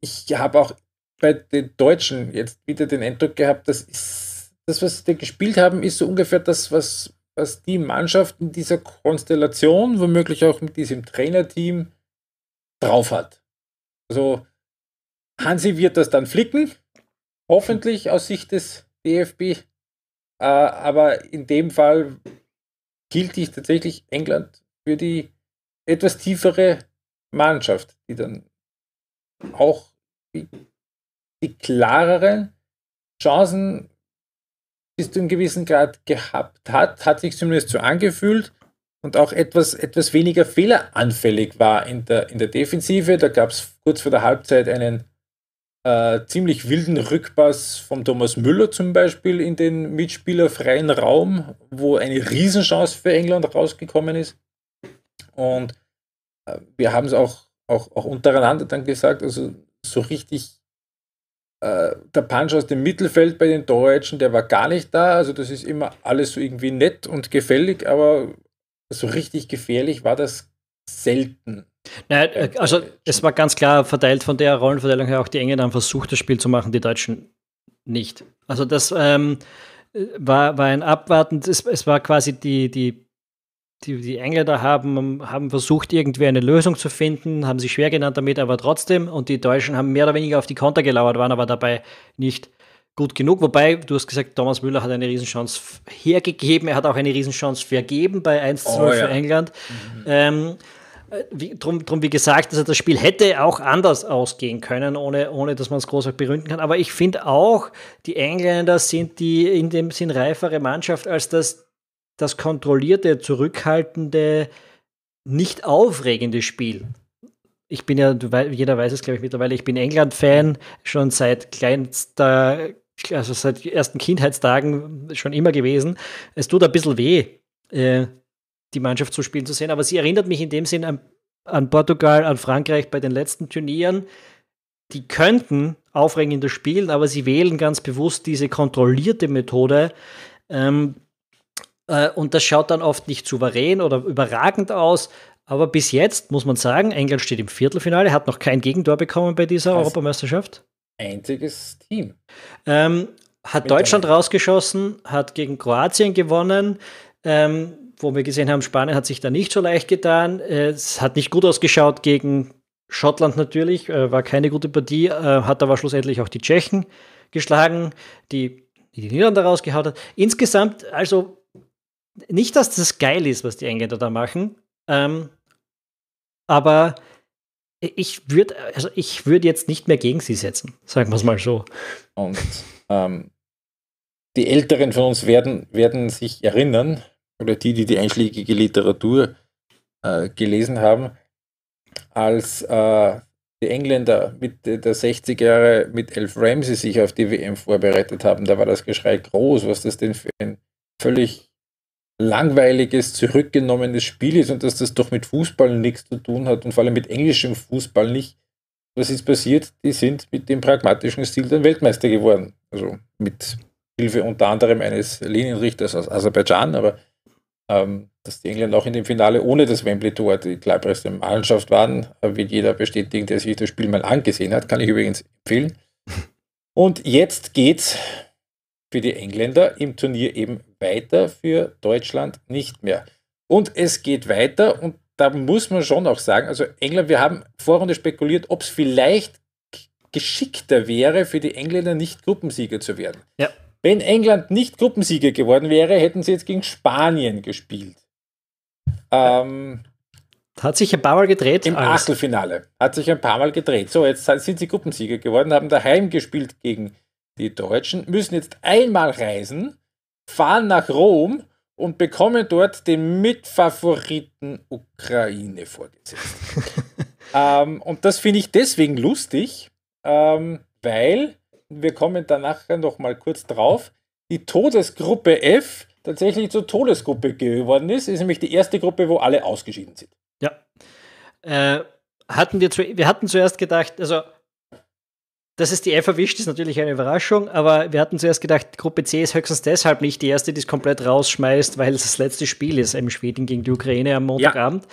ich habe auch bei den Deutschen jetzt wieder den Eindruck gehabt, das ist das, was sie gespielt haben, ist so ungefähr das, was, was die in dieser Konstellation, womöglich auch mit diesem Trainerteam, drauf hat. Also Hansi wird das dann flicken, hoffentlich aus Sicht des DFB. Äh, aber in dem Fall gilt ich tatsächlich England für die etwas tiefere Mannschaft, die dann auch die, die klareren Chancen bis zu einem gewissen Grad gehabt hat, hat sich zumindest so angefühlt und auch etwas, etwas weniger fehleranfällig war in der, in der Defensive. Da gab es kurz vor der Halbzeit einen äh, ziemlich wilden Rückpass von Thomas Müller zum Beispiel in den mitspielerfreien Raum, wo eine Riesenchance für England rausgekommen ist. Und äh, wir haben es auch, auch, auch untereinander dann gesagt, also so richtig äh, der Punch aus dem Mittelfeld bei den Deutschen, der war gar nicht da. Also das ist immer alles so irgendwie nett und gefällig, aber so richtig gefährlich war das selten. Nein, äh, äh, also äh, es war ganz klar verteilt von der Rollenverteilung her auch die Engländer haben versucht, das Spiel zu machen, die Deutschen nicht. Also das ähm, war, war ein Abwarten, es, es war quasi die, die die, die Engländer haben, haben versucht, irgendwie eine Lösung zu finden, haben sich schwer genannt damit, aber trotzdem. Und die Deutschen haben mehr oder weniger auf die Konter gelauert, waren aber dabei nicht gut genug. Wobei, du hast gesagt, Thomas Müller hat eine Riesenchance hergegeben, er hat auch eine Riesenchance vergeben bei 1-2 zu oh, ja. für England. Mhm. Ähm, wie, drum, drum, wie gesagt, also das Spiel hätte auch anders ausgehen können, ohne, ohne dass man es großartig berühmten kann. Aber ich finde auch, die Engländer sind die in dem Sinn reifere Mannschaft, als dass das kontrollierte, zurückhaltende, nicht aufregende Spiel. Ich bin ja, jeder weiß es, glaube ich, mittlerweile, ich bin England-Fan, schon seit kleinster, also seit ersten Kindheitstagen schon immer gewesen. Es tut ein bisschen weh, äh, die Mannschaft zu spielen zu sehen, aber sie erinnert mich in dem Sinn an, an Portugal, an Frankreich bei den letzten Turnieren. Die könnten aufregender spielen, aber sie wählen ganz bewusst diese kontrollierte Methode. Ähm, äh, und das schaut dann oft nicht souverän oder überragend aus. Aber bis jetzt muss man sagen, England steht im Viertelfinale, hat noch kein Gegentor bekommen bei dieser das Europameisterschaft. Einziges Team. Ähm, hat Mit Deutschland einem. rausgeschossen, hat gegen Kroatien gewonnen. Ähm, wo wir gesehen haben, Spanien hat sich da nicht so leicht getan. Äh, es hat nicht gut ausgeschaut gegen Schottland natürlich, äh, war keine gute Partie, hat aber schlussendlich auch die Tschechen geschlagen, die die Niederlande rausgehaut hat. Insgesamt, also nicht, dass das geil ist, was die Engländer da machen, ähm, aber ich würde also ich würd jetzt nicht mehr gegen sie setzen, sagen wir es mal so. Und ähm, die Älteren von uns werden, werden sich erinnern, oder die, die die einschlägige Literatur äh, gelesen haben, als äh, die Engländer Mitte der 60er Jahre mit Elf Ramsey sich auf die WM vorbereitet haben, da war das Geschrei groß, was das denn für ein völlig langweiliges, zurückgenommenes Spiel ist und dass das doch mit Fußball nichts zu tun hat und vor allem mit englischem Fußball nicht. Was ist passiert? Die sind mit dem pragmatischen Stil dann Weltmeister geworden. Also mit Hilfe unter anderem eines Linienrichters aus Aserbaidschan, aber ähm, dass die Engländer auch in dem Finale ohne das Wembley-Tor die gleichbeste Mannschaft waren, äh, wird jeder bestätigen, der sich das Spiel mal angesehen hat, kann ich übrigens empfehlen. Und jetzt geht's für die Engländer im Turnier eben weiter für Deutschland nicht mehr. Und es geht weiter und da muss man schon auch sagen, also England, wir haben Vorrunde spekuliert, ob es vielleicht geschickter wäre, für die Engländer nicht Gruppensieger zu werden. Ja. Wenn England nicht Gruppensieger geworden wäre, hätten sie jetzt gegen Spanien gespielt. Ähm, hat sich ein paar Mal gedreht. Im alles. Achtelfinale hat sich ein paar Mal gedreht. So, jetzt sind sie Gruppensieger geworden, haben daheim gespielt gegen die Deutschen, müssen jetzt einmal reisen fahren nach Rom und bekommen dort den Mitfavoriten Ukraine vorgesetzt. ähm, und das finde ich deswegen lustig, ähm, weil, wir kommen dann nachher mal kurz drauf, die Todesgruppe F tatsächlich zur Todesgruppe geworden ist, ist nämlich die erste Gruppe, wo alle ausgeschieden sind. Ja. Äh, hatten wir, wir hatten zuerst gedacht, also dass es die F erwischt, ist natürlich eine Überraschung, aber wir hatten zuerst gedacht, Gruppe C ist höchstens deshalb nicht die erste, die es komplett rausschmeißt, weil es das letzte Spiel ist im Schweden gegen die Ukraine am Montagabend.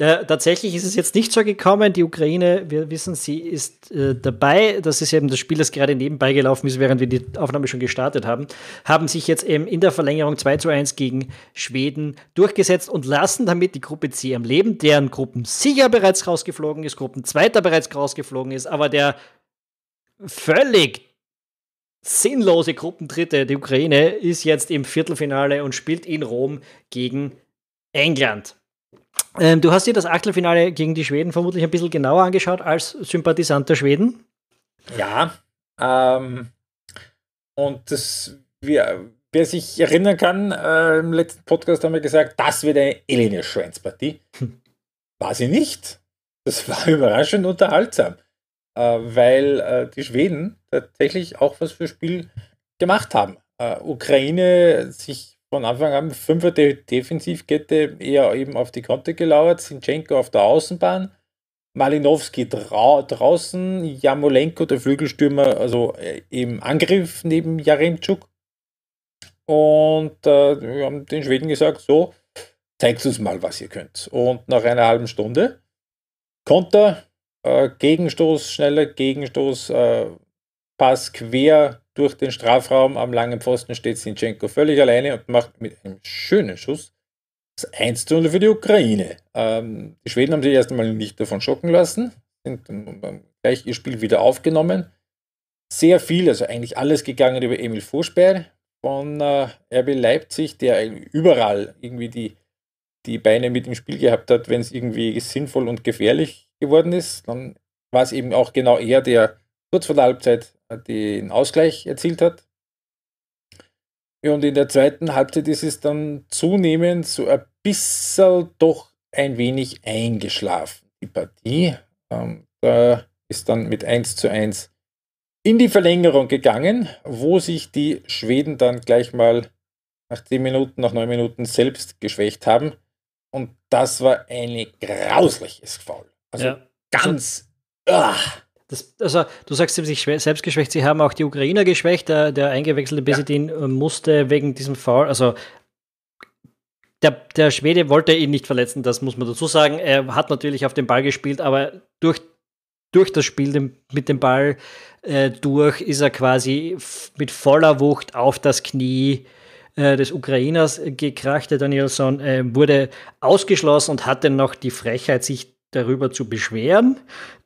Ja. Äh, tatsächlich ist es jetzt nicht so gekommen. Die Ukraine, wir wissen, sie ist äh, dabei. Das ist eben das Spiel, das gerade nebenbei gelaufen ist, während wir die Aufnahme schon gestartet haben. Haben sich jetzt eben in der Verlängerung 2 zu 1 gegen Schweden durchgesetzt und lassen damit die Gruppe C am Leben, deren Gruppensieger bereits rausgeflogen ist, Gruppenzweiter bereits rausgeflogen ist, aber der völlig sinnlose Gruppendritte, die Ukraine, ist jetzt im Viertelfinale und spielt in Rom gegen England. Ähm, du hast dir das Achtelfinale gegen die Schweden vermutlich ein bisschen genauer angeschaut als Sympathisant der Schweden. Ja, ähm, und das, wer, wer, sich erinnern kann, äh, im letzten Podcast haben wir gesagt, das wird eine Elene Schweinspartie. War sie nicht. Das war überraschend unterhaltsam. Äh, weil äh, die Schweden tatsächlich auch was für Spiel gemacht haben. Äh, Ukraine sich von Anfang an fünfer Defensivkette eher eben auf die Kante gelauert, Sinchenko auf der Außenbahn, Malinowski dra draußen, Jamolenko, der Flügelstürmer, also im Angriff neben Jaremczuk. Und äh, wir haben den Schweden gesagt, so, zeigt uns mal, was ihr könnt. Und nach einer halben Stunde Konter, äh, Gegenstoß, schneller Gegenstoß, äh, Pass quer durch den Strafraum. Am langen Pfosten steht Sinchenko völlig alleine und macht mit einem schönen Schuss das 1 zu 0 für die Ukraine. Ähm, die Schweden haben sich erst einmal nicht davon schocken lassen, sind gleich ihr Spiel wieder aufgenommen. Sehr viel, also eigentlich alles gegangen über Emil Forsberg von äh, RB Leipzig, der überall irgendwie die, die Beine mit im Spiel gehabt hat, wenn es irgendwie sinnvoll und gefährlich ist geworden ist. Dann war es eben auch genau er, der kurz vor der Halbzeit äh, den Ausgleich erzielt hat. Und in der zweiten Halbzeit ist es dann zunehmend so ein bisschen doch ein wenig eingeschlafen, die Partie. Ähm, da ist dann mit 1 zu 1 in die Verlängerung gegangen, wo sich die Schweden dann gleich mal nach 10 Minuten, nach 9 Minuten selbst geschwächt haben. Und das war ein grausliches Foul. Also ja. ganz. das, also du sagst, sie haben sich selbst geschwächt, sie haben auch die Ukrainer geschwächt, der, der eingewechselte Besedin ja. Äh, musste wegen diesem Foul, also der, der, Schwede wollte ihn nicht verletzen, das muss man dazu sagen. Er hat natürlich auf den Ball gespielt, aber durch, durch das Spiel mit dem Ball äh, durch ist er quasi mit voller Wucht auf das Knie äh, des Ukrainers äh, gekracht. Der Danielson äh, wurde ausgeschlossen und hatte noch die Frechheit, sich darüber zu beschweren.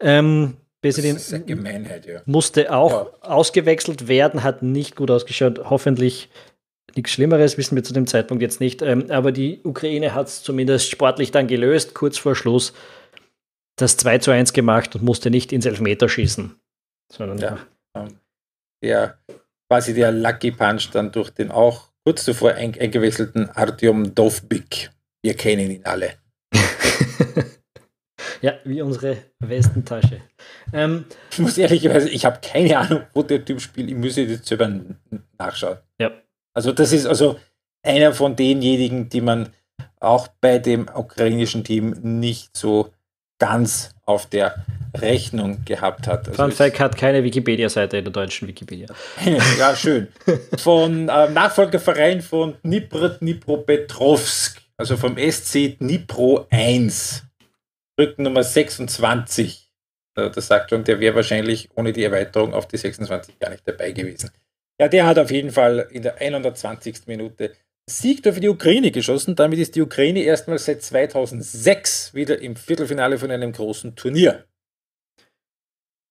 Ähm, Präsident ja. musste auch ja. ausgewechselt werden, hat nicht gut ausgeschaut. Hoffentlich nichts Schlimmeres, wissen wir zu dem Zeitpunkt jetzt nicht. Ähm, aber die Ukraine hat es zumindest sportlich dann gelöst, kurz vor Schluss das 2 zu 1 gemacht und musste nicht ins Elfmeterschießen. Sondern ja. ja. Der quasi der Lucky Punch dann durch den auch kurz zuvor eingewechselten Artyom Dovbik. Wir kennen ihn alle. Ja, wie unsere Westentasche. Ähm, ich muss ehrlicherweise, ich habe keine Ahnung, wo der Typ spielt. Ich muss jetzt selber nachschauen. Ja. Also das ist also einer von denjenigen, die man auch bei dem ukrainischen Team nicht so ganz auf der Rechnung gehabt hat. Also Fun hat keine Wikipedia-Seite in der deutschen Wikipedia. ja, schön. Von äh, Nachfolgeverein von Dnipro Dnipropetrovsk, also vom SC Dnipro 1. Nummer 26. Äh, das sagt schon, der wäre wahrscheinlich ohne die Erweiterung auf die 26 gar nicht dabei gewesen. Ja, der hat auf jeden Fall in der 120. Minute Sieg für die Ukraine geschossen. Damit ist die Ukraine erstmals seit 2006 wieder im Viertelfinale von einem großen Turnier.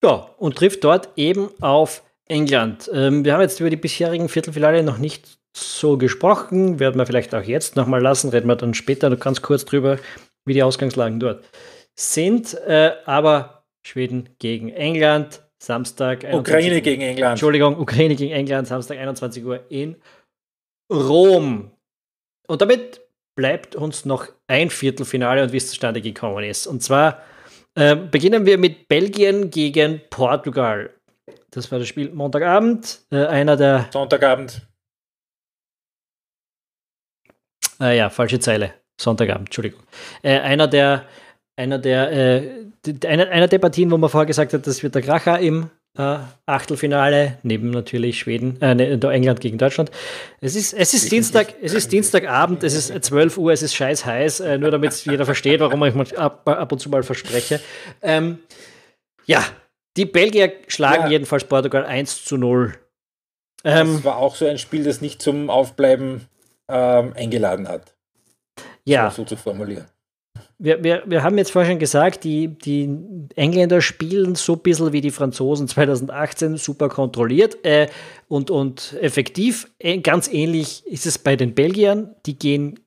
Ja, und trifft dort eben auf England. Ähm, wir haben jetzt über die bisherigen Viertelfinale noch nicht so gesprochen, werden wir vielleicht auch jetzt nochmal lassen, reden wir dann später noch ganz kurz drüber, wie die Ausgangslagen dort sind, äh, aber Schweden gegen England, Samstag. Ukraine Uhr. gegen England. Entschuldigung, Ukraine gegen England, Samstag 21 Uhr in Rom. Und damit bleibt uns noch ein Viertelfinale und wie es zustande gekommen ist. Und zwar äh, beginnen wir mit Belgien gegen Portugal. Das war das Spiel Montagabend. Äh, einer der. Sonntagabend. Ah ja, falsche Zeile. Sonntagabend, Entschuldigung. Äh, einer der einer der, äh, einer, einer der Partien, wo man vorher gesagt hat, das wird der Kracher im äh, Achtelfinale, neben natürlich Schweden, äh, ne, England gegen Deutschland. Es ist, es ist, Dienstag, es ist Dienstagabend, es ist 12 Uhr, es ist scheiß heiß, äh, nur damit jeder versteht, warum ich ab, ab und zu mal verspreche. Ähm, ja, die Belgier schlagen ja. jedenfalls Portugal 1 zu 0. Ähm, das war auch so ein Spiel, das nicht zum Aufbleiben ähm, eingeladen hat. Ja. So zu formulieren wir, wir, wir haben jetzt vorher schon gesagt, die, die Engländer spielen so ein bisschen wie die Franzosen 2018, super kontrolliert äh, und, und effektiv. Äh, ganz ähnlich ist es bei den Belgiern. Die gehen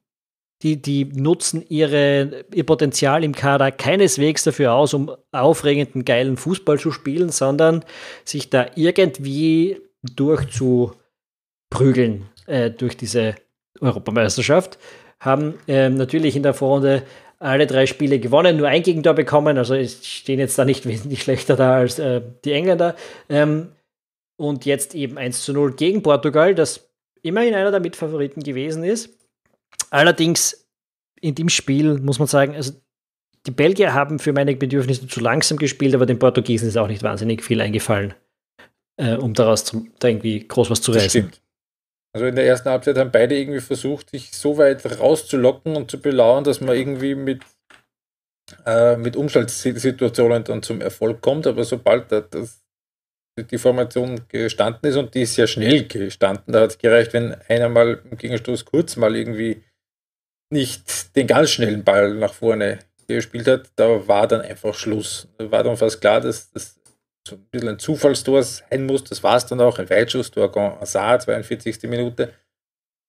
die, die nutzen ihre, ihr Potenzial im Kader keineswegs dafür aus, um aufregenden, geilen Fußball zu spielen, sondern sich da irgendwie durchzuprügeln äh, durch diese Europameisterschaft. Haben äh, natürlich in der Vorrunde alle drei Spiele gewonnen, nur ein Gegentor bekommen, also stehen jetzt da nicht wesentlich schlechter da als äh, die Engländer. Ähm, und jetzt eben 1 zu 0 gegen Portugal, das immerhin einer der Mitfavoriten gewesen ist. Allerdings in dem Spiel muss man sagen, also die Belgier haben für meine Bedürfnisse zu langsam gespielt, aber den Portugiesen ist auch nicht wahnsinnig viel eingefallen, äh, um daraus zu, da irgendwie groß was zu reißen. Stimmt. Also in der ersten Halbzeit haben beide irgendwie versucht, sich so weit rauszulocken und zu belauern, dass man irgendwie mit, äh, mit Umschaltsituationen dann zum Erfolg kommt. Aber sobald das, die Formation gestanden ist und die ist sehr schnell gestanden, da hat es gereicht, wenn einer mal im Gegenstoß kurz mal irgendwie nicht den ganz schnellen Ball nach vorne gespielt hat, da war dann einfach Schluss. Da war dann fast klar, dass das so ein bisschen ein Zufallstor sein muss. Das war es dann auch, ein weitschuss Weitschusstor, Hazard, 42. Minute.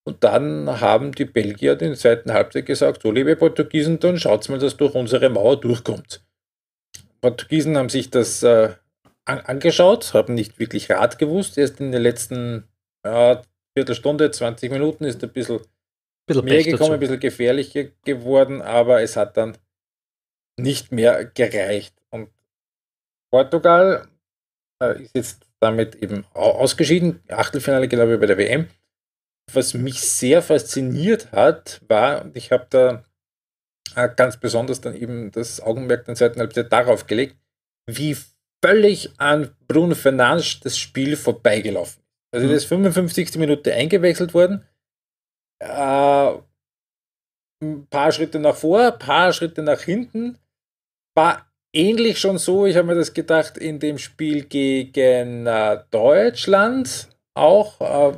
Und dann haben die Belgier den zweiten Halbzeit gesagt, so liebe Portugiesen, dann schaut mal, dass durch unsere Mauer durchkommt. Die Portugiesen haben sich das äh, an angeschaut, haben nicht wirklich Rat gewusst. Erst in der letzten ja, Viertelstunde, 20 Minuten ist ein bisschen, bisschen mehr Pech gekommen, dazu. ein bisschen gefährlicher geworden, aber es hat dann nicht mehr gereicht. Portugal äh, ist jetzt damit eben ausgeschieden. Achtelfinale, glaube ich, bei der WM. Was mich sehr fasziniert hat, war, und ich habe da äh, ganz besonders dann eben das Augenmerk dann zweiten Halbzeit darauf gelegt, wie völlig an Bruno Fernandes das Spiel vorbeigelaufen. ist. Also mhm. das 55. Minute eingewechselt worden, äh, ein paar Schritte nach vor, ein paar Schritte nach hinten, war ähnlich schon so, ich habe mir das gedacht, in dem Spiel gegen äh, Deutschland auch. Äh,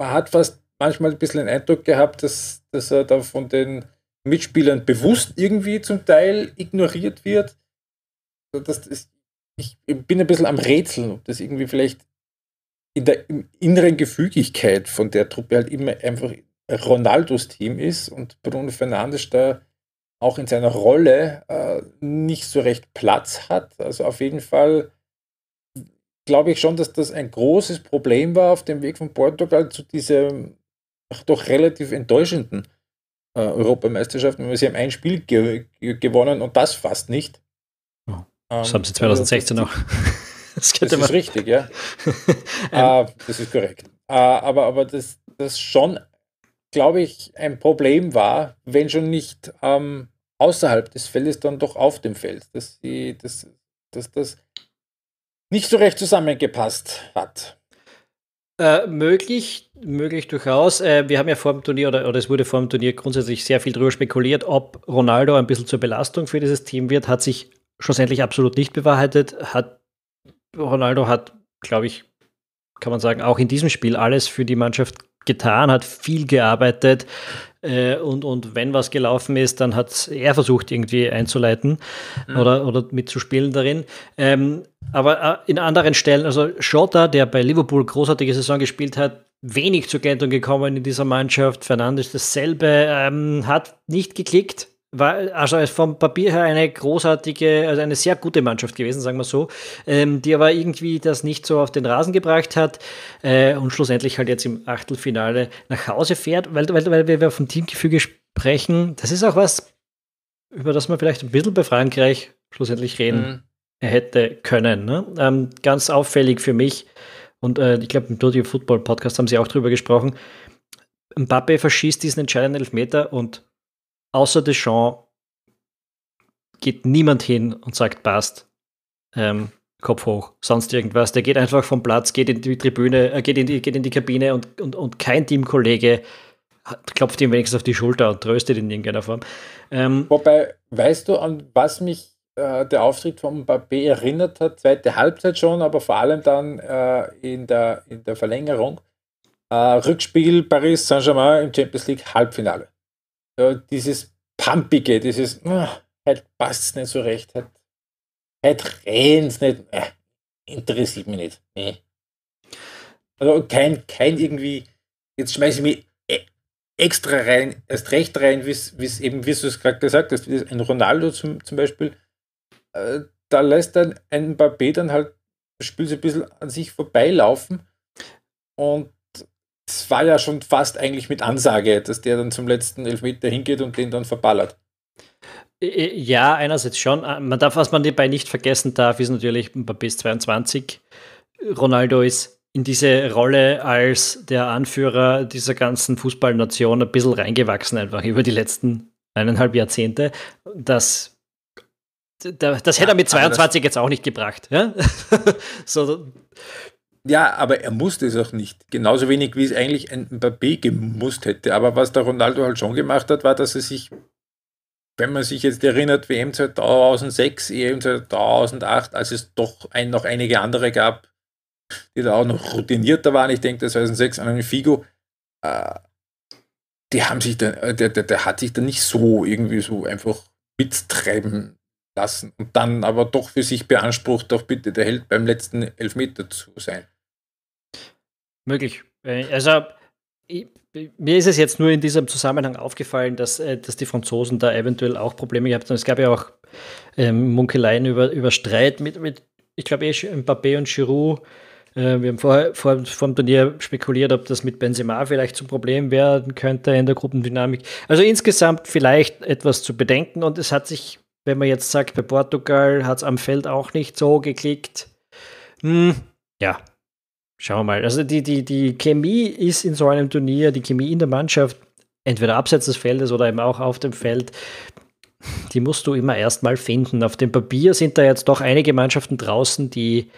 man hat fast manchmal ein bisschen den Eindruck gehabt, dass, dass er da von den Mitspielern bewusst irgendwie zum Teil ignoriert wird. Das ist, ich bin ein bisschen am Rätseln, ob das irgendwie vielleicht in der inneren Gefügigkeit von der Truppe halt immer einfach Ronaldos Team ist und Bruno Fernandes da auch in seiner Rolle äh, nicht so recht Platz hat. Also auf jeden Fall glaube ich schon, dass das ein großes Problem war auf dem Weg von Portugal zu dieser doch relativ enttäuschenden äh, Europameisterschaft. Sie haben ein Spiel ge gewonnen und das fast nicht. Oh, das ähm, haben sie 2016 auch. Das, das ist richtig, ja. äh, das ist korrekt. Äh, aber aber das, das schon glaube ich, ein Problem war, wenn schon nicht ähm, außerhalb des Feldes, dann doch auf dem Feld, dass, sie, dass, dass das nicht so recht zusammengepasst hat. Äh, möglich, möglich durchaus. Äh, wir haben ja vor dem Turnier oder, oder es wurde vor dem Turnier grundsätzlich sehr viel darüber spekuliert, ob Ronaldo ein bisschen zur Belastung für dieses Team wird. Hat sich schlussendlich absolut nicht bewahrheitet. Hat, Ronaldo hat, glaube ich, kann man sagen, auch in diesem Spiel alles für die Mannschaft getan, hat viel gearbeitet äh, und, und wenn was gelaufen ist, dann hat er versucht irgendwie einzuleiten mhm. oder, oder mitzuspielen darin. Ähm, aber äh, in anderen Stellen, also Schotter, der bei Liverpool großartige Saison gespielt hat, wenig zur Geltung gekommen in dieser Mannschaft. Fernandes dasselbe, ähm, hat nicht geklickt, war also vom Papier her eine großartige, also eine sehr gute Mannschaft gewesen, sagen wir so, ähm, die aber irgendwie das nicht so auf den Rasen gebracht hat äh, und schlussendlich halt jetzt im Achtelfinale nach Hause fährt, weil, weil, weil wir vom Teamgefüge sprechen. Das ist auch was, über das man vielleicht ein bisschen bei Frankreich schlussendlich reden mhm. hätte können. Ne? Ähm, ganz auffällig für mich und äh, ich glaube im Dirty Football Podcast haben sie auch drüber gesprochen. Mbappe verschießt diesen entscheidenden Elfmeter und außer Deschamps geht niemand hin und sagt, passt, ähm, Kopf hoch, sonst irgendwas. Der geht einfach vom Platz, geht in die Tribüne, äh, geht, in die, geht in die Kabine und, und, und kein Teamkollege klopft ihm wenigstens auf die Schulter und tröstet ihn in irgendeiner Form. Ähm, Wobei, weißt du, an was mich äh, der Auftritt von Mbappé erinnert hat? Zweite Halbzeit schon, aber vor allem dann äh, in, der, in der Verlängerung. Äh, Rückspiel Paris Saint-Germain im Champions League Halbfinale ja, dieses Pumpige, dieses, oh, halt passt nicht so recht, halt, halt es nicht, äh, interessiert mich nicht. Nee. Also kein, kein irgendwie, jetzt schmeiße ich mich äh, extra rein, erst recht rein, wie es eben, wie du es gerade gesagt hast, ein Ronaldo zum, zum Beispiel, äh, da lässt dann ein Mbappé dann halt das Spiel so ein bisschen an sich vorbeilaufen und es war ja schon fast eigentlich mit Ansage, dass der dann zum letzten Elfmeter hingeht und den dann verballert. Ja, einerseits schon. Äh, man darf, was man dabei nicht vergessen darf, ist natürlich bei bis 22. Ronaldo ist in diese Rolle als der Anführer dieser ganzen Fußballnation ein bisschen reingewachsen, einfach über die letzten eineinhalb Jahrzehnte. Das, das, das hätte er mit 22 also jetzt auch nicht gebracht. Ja? so, ja, aber er musste es auch nicht. Genauso wenig, wie es eigentlich ein Mbappé gemusst hätte. Aber was der Ronaldo halt schon gemacht hat, war, dass er sich, wenn man sich jetzt erinnert, WM 2006, EM 2008, als es doch ein, noch einige andere gab, die da auch noch routinierter waren, ich denke 2006 an einem Figo, äh, die haben sich dann, äh, der, der, der hat sich dann nicht so irgendwie so einfach mittreiben lassen und dann aber doch für sich beansprucht, doch bitte der Held beim letzten Elfmeter zu sein. Möglich. Äh, also ich, mir ist es jetzt nur in diesem Zusammenhang aufgefallen, dass, äh, dass die Franzosen da eventuell auch Probleme gehabt haben. Es gab ja auch ähm, Munkeleien über, über Streit mit, mit ich glaube, eh Mbappé und Giroud. Äh, wir haben vorher vor, vor dem Turnier spekuliert, ob das mit Benzema vielleicht zum Problem werden könnte in der Gruppendynamik. Also insgesamt vielleicht etwas zu bedenken und es hat sich wenn man jetzt sagt, bei Portugal hat es am Feld auch nicht so geklickt. Hm, ja, schauen wir mal. Also die, die, die Chemie ist in so einem Turnier, die Chemie in der Mannschaft, entweder abseits des Feldes oder eben auch auf dem Feld, die musst du immer erstmal finden. Auf dem Papier sind da jetzt doch einige Mannschaften draußen, die,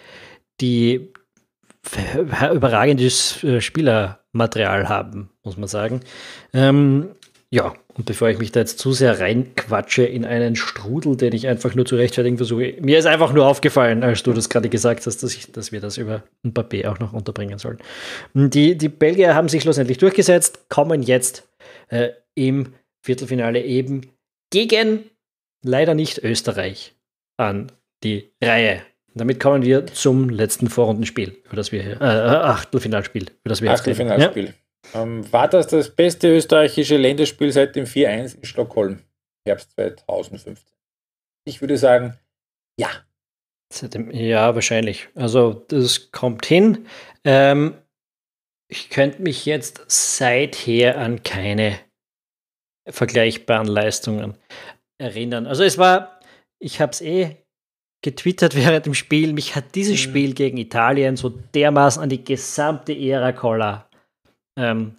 die überragendes äh, Spielermaterial haben, muss man sagen. Ähm, ja, und bevor ich mich da jetzt zu sehr reinquatsche in einen Strudel, den ich einfach nur zu rechtfertigen versuche, mir ist einfach nur aufgefallen, als du das gerade gesagt hast, dass, ich, dass wir das über ein Papier auch noch unterbringen sollen. Die, die Belgier haben sich schlussendlich durchgesetzt, kommen jetzt äh, im Viertelfinale eben gegen leider nicht Österreich an die Reihe. damit kommen wir zum letzten Vorrundenspiel, über das wir hier, äh, äh Achtelfinalspiel, über das wir Achtelfinalspiel. Jetzt reden. Ja? Ähm, war das das beste österreichische Länderspiel seit dem 4-1 in Stockholm, Herbst 2015? Ich würde sagen, ja. Ja, wahrscheinlich. Also das kommt hin. Ähm, ich könnte mich jetzt seither an keine vergleichbaren Leistungen erinnern. Also es war, ich habe es eh getwittert während dem Spiel, mich hat dieses mhm. Spiel gegen Italien so dermaßen an die gesamte Ära Koller ähm,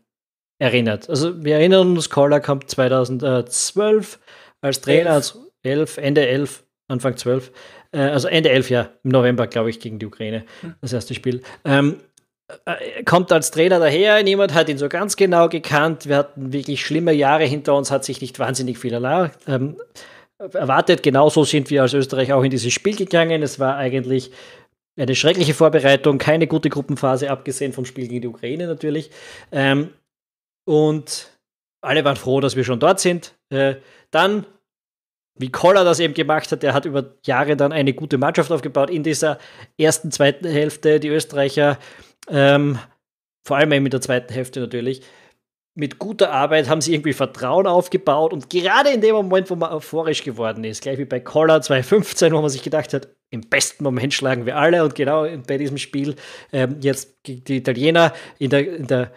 erinnert. Also wir erinnern uns, Koller kommt 2012 als Trainer, elf. 11, also Ende 11, Anfang 12, äh, also Ende 11, ja, im November, glaube ich, gegen die Ukraine, hm. das erste Spiel. Ähm, äh, äh, kommt als Trainer daher, niemand hat ihn so ganz genau gekannt. Wir hatten wirklich schlimme Jahre hinter uns, hat sich nicht wahnsinnig viel ähm, erwartet. Genauso sind wir als Österreich auch in dieses Spiel gegangen. Es war eigentlich eine schreckliche Vorbereitung, keine gute Gruppenphase, abgesehen vom Spiel gegen die Ukraine natürlich. Ähm, und alle waren froh, dass wir schon dort sind. Äh, dann, wie Koller das eben gemacht hat, der hat über Jahre dann eine gute Mannschaft aufgebaut in dieser ersten, zweiten Hälfte. Die Österreicher, ähm, vor allem eben in der zweiten Hälfte natürlich, mit guter Arbeit haben sie irgendwie Vertrauen aufgebaut und gerade in dem Moment, wo man euphorisch geworden ist, gleich wie bei Collar 2015, wo man sich gedacht hat, im besten Moment schlagen wir alle und genau bei diesem Spiel ähm, jetzt die Italiener in der, in der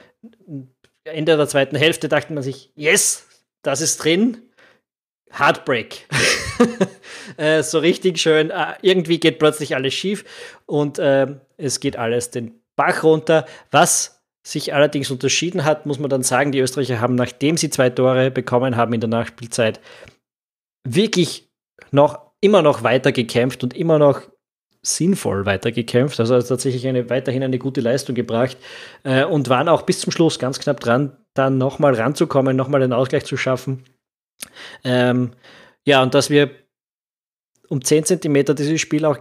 Ende der zweiten Hälfte dachten man sich, yes, das ist drin, Heartbreak. äh, so richtig schön, ah, irgendwie geht plötzlich alles schief und äh, es geht alles den Bach runter, was sich allerdings unterschieden hat, muss man dann sagen, die Österreicher haben, nachdem sie zwei Tore bekommen haben in der Nachspielzeit, wirklich noch immer noch weiter gekämpft und immer noch sinnvoll weitergekämpft, also tatsächlich eine, weiterhin eine gute Leistung gebracht äh, und waren auch bis zum Schluss ganz knapp dran, dann nochmal ranzukommen, nochmal den Ausgleich zu schaffen. Ähm, ja, und dass wir um 10 cm dieses Spiel auch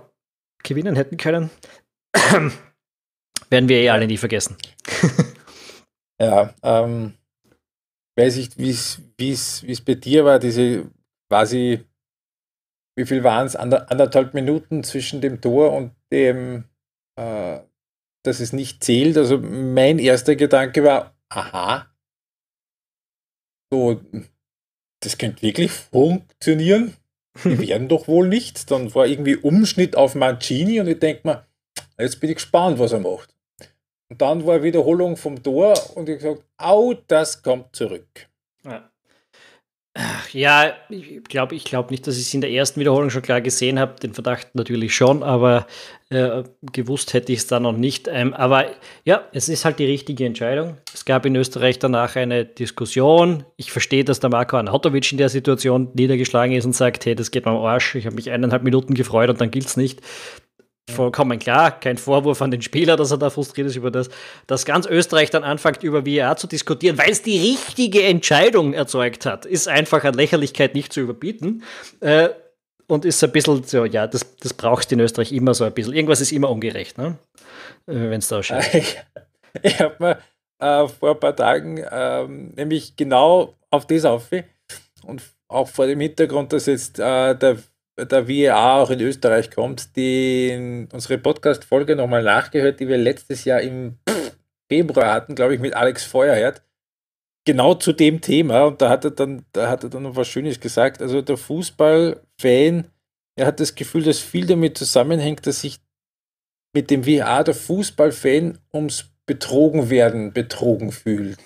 gewinnen hätten können, werden wir eh alle nie vergessen. ja, ähm, weiß ich, wie es bei dir war, diese quasi, wie viel waren es, Ander, anderthalb Minuten zwischen dem Tor und dem, äh, dass es nicht zählt. Also mein erster Gedanke war, aha, so, das könnte wirklich funktionieren. Die werden doch wohl nicht. Dann war irgendwie Umschnitt auf Mancini und ich denke mir, jetzt bin ich gespannt, was er macht. Und dann war Wiederholung vom Tor und ich gesagt, au, das kommt zurück. Ja. ich glaube ich glaub nicht, dass ich es in der ersten Wiederholung schon klar gesehen habe. Den Verdacht natürlich schon, aber äh, gewusst hätte ich es dann noch nicht. Ähm, aber ja, es ist halt die richtige Entscheidung. Es gab in Österreich danach eine Diskussion. Ich verstehe, dass der Marco Anatovic in der Situation niedergeschlagen ist und sagt, hey, das geht mir am Arsch. Ich habe mich eineinhalb Minuten gefreut und dann gilt es nicht. Vollkommen klar, kein Vorwurf an den Spieler, dass er da frustriert ist über das, dass ganz Österreich dann anfängt, über VR zu diskutieren, weil es die richtige Entscheidung erzeugt hat, ist einfach an Lächerlichkeit nicht zu überbieten. Äh, und ist ein bisschen so, ja, das, das brauchst du in Österreich immer so ein bisschen. Irgendwas ist immer ungerecht, ne? Äh, wenn es da scheint. Ich, ich habe mir äh, vor ein paar Tagen ähm, nämlich genau auf das auf und auch vor dem Hintergrund, dass jetzt äh, der der VAR auch in Österreich kommt, die unsere Podcast-Folge nochmal nachgehört, die wir letztes Jahr im Februar hatten, glaube ich, mit Alex Feuerherd. Genau zu dem Thema. Und da hat er dann, da hat er dann noch was Schönes gesagt. Also der Fußballfan, er hat das Gefühl, dass viel damit zusammenhängt, dass sich mit dem VAR der Fußballfan ums Betrogen werden betrogen fühlt.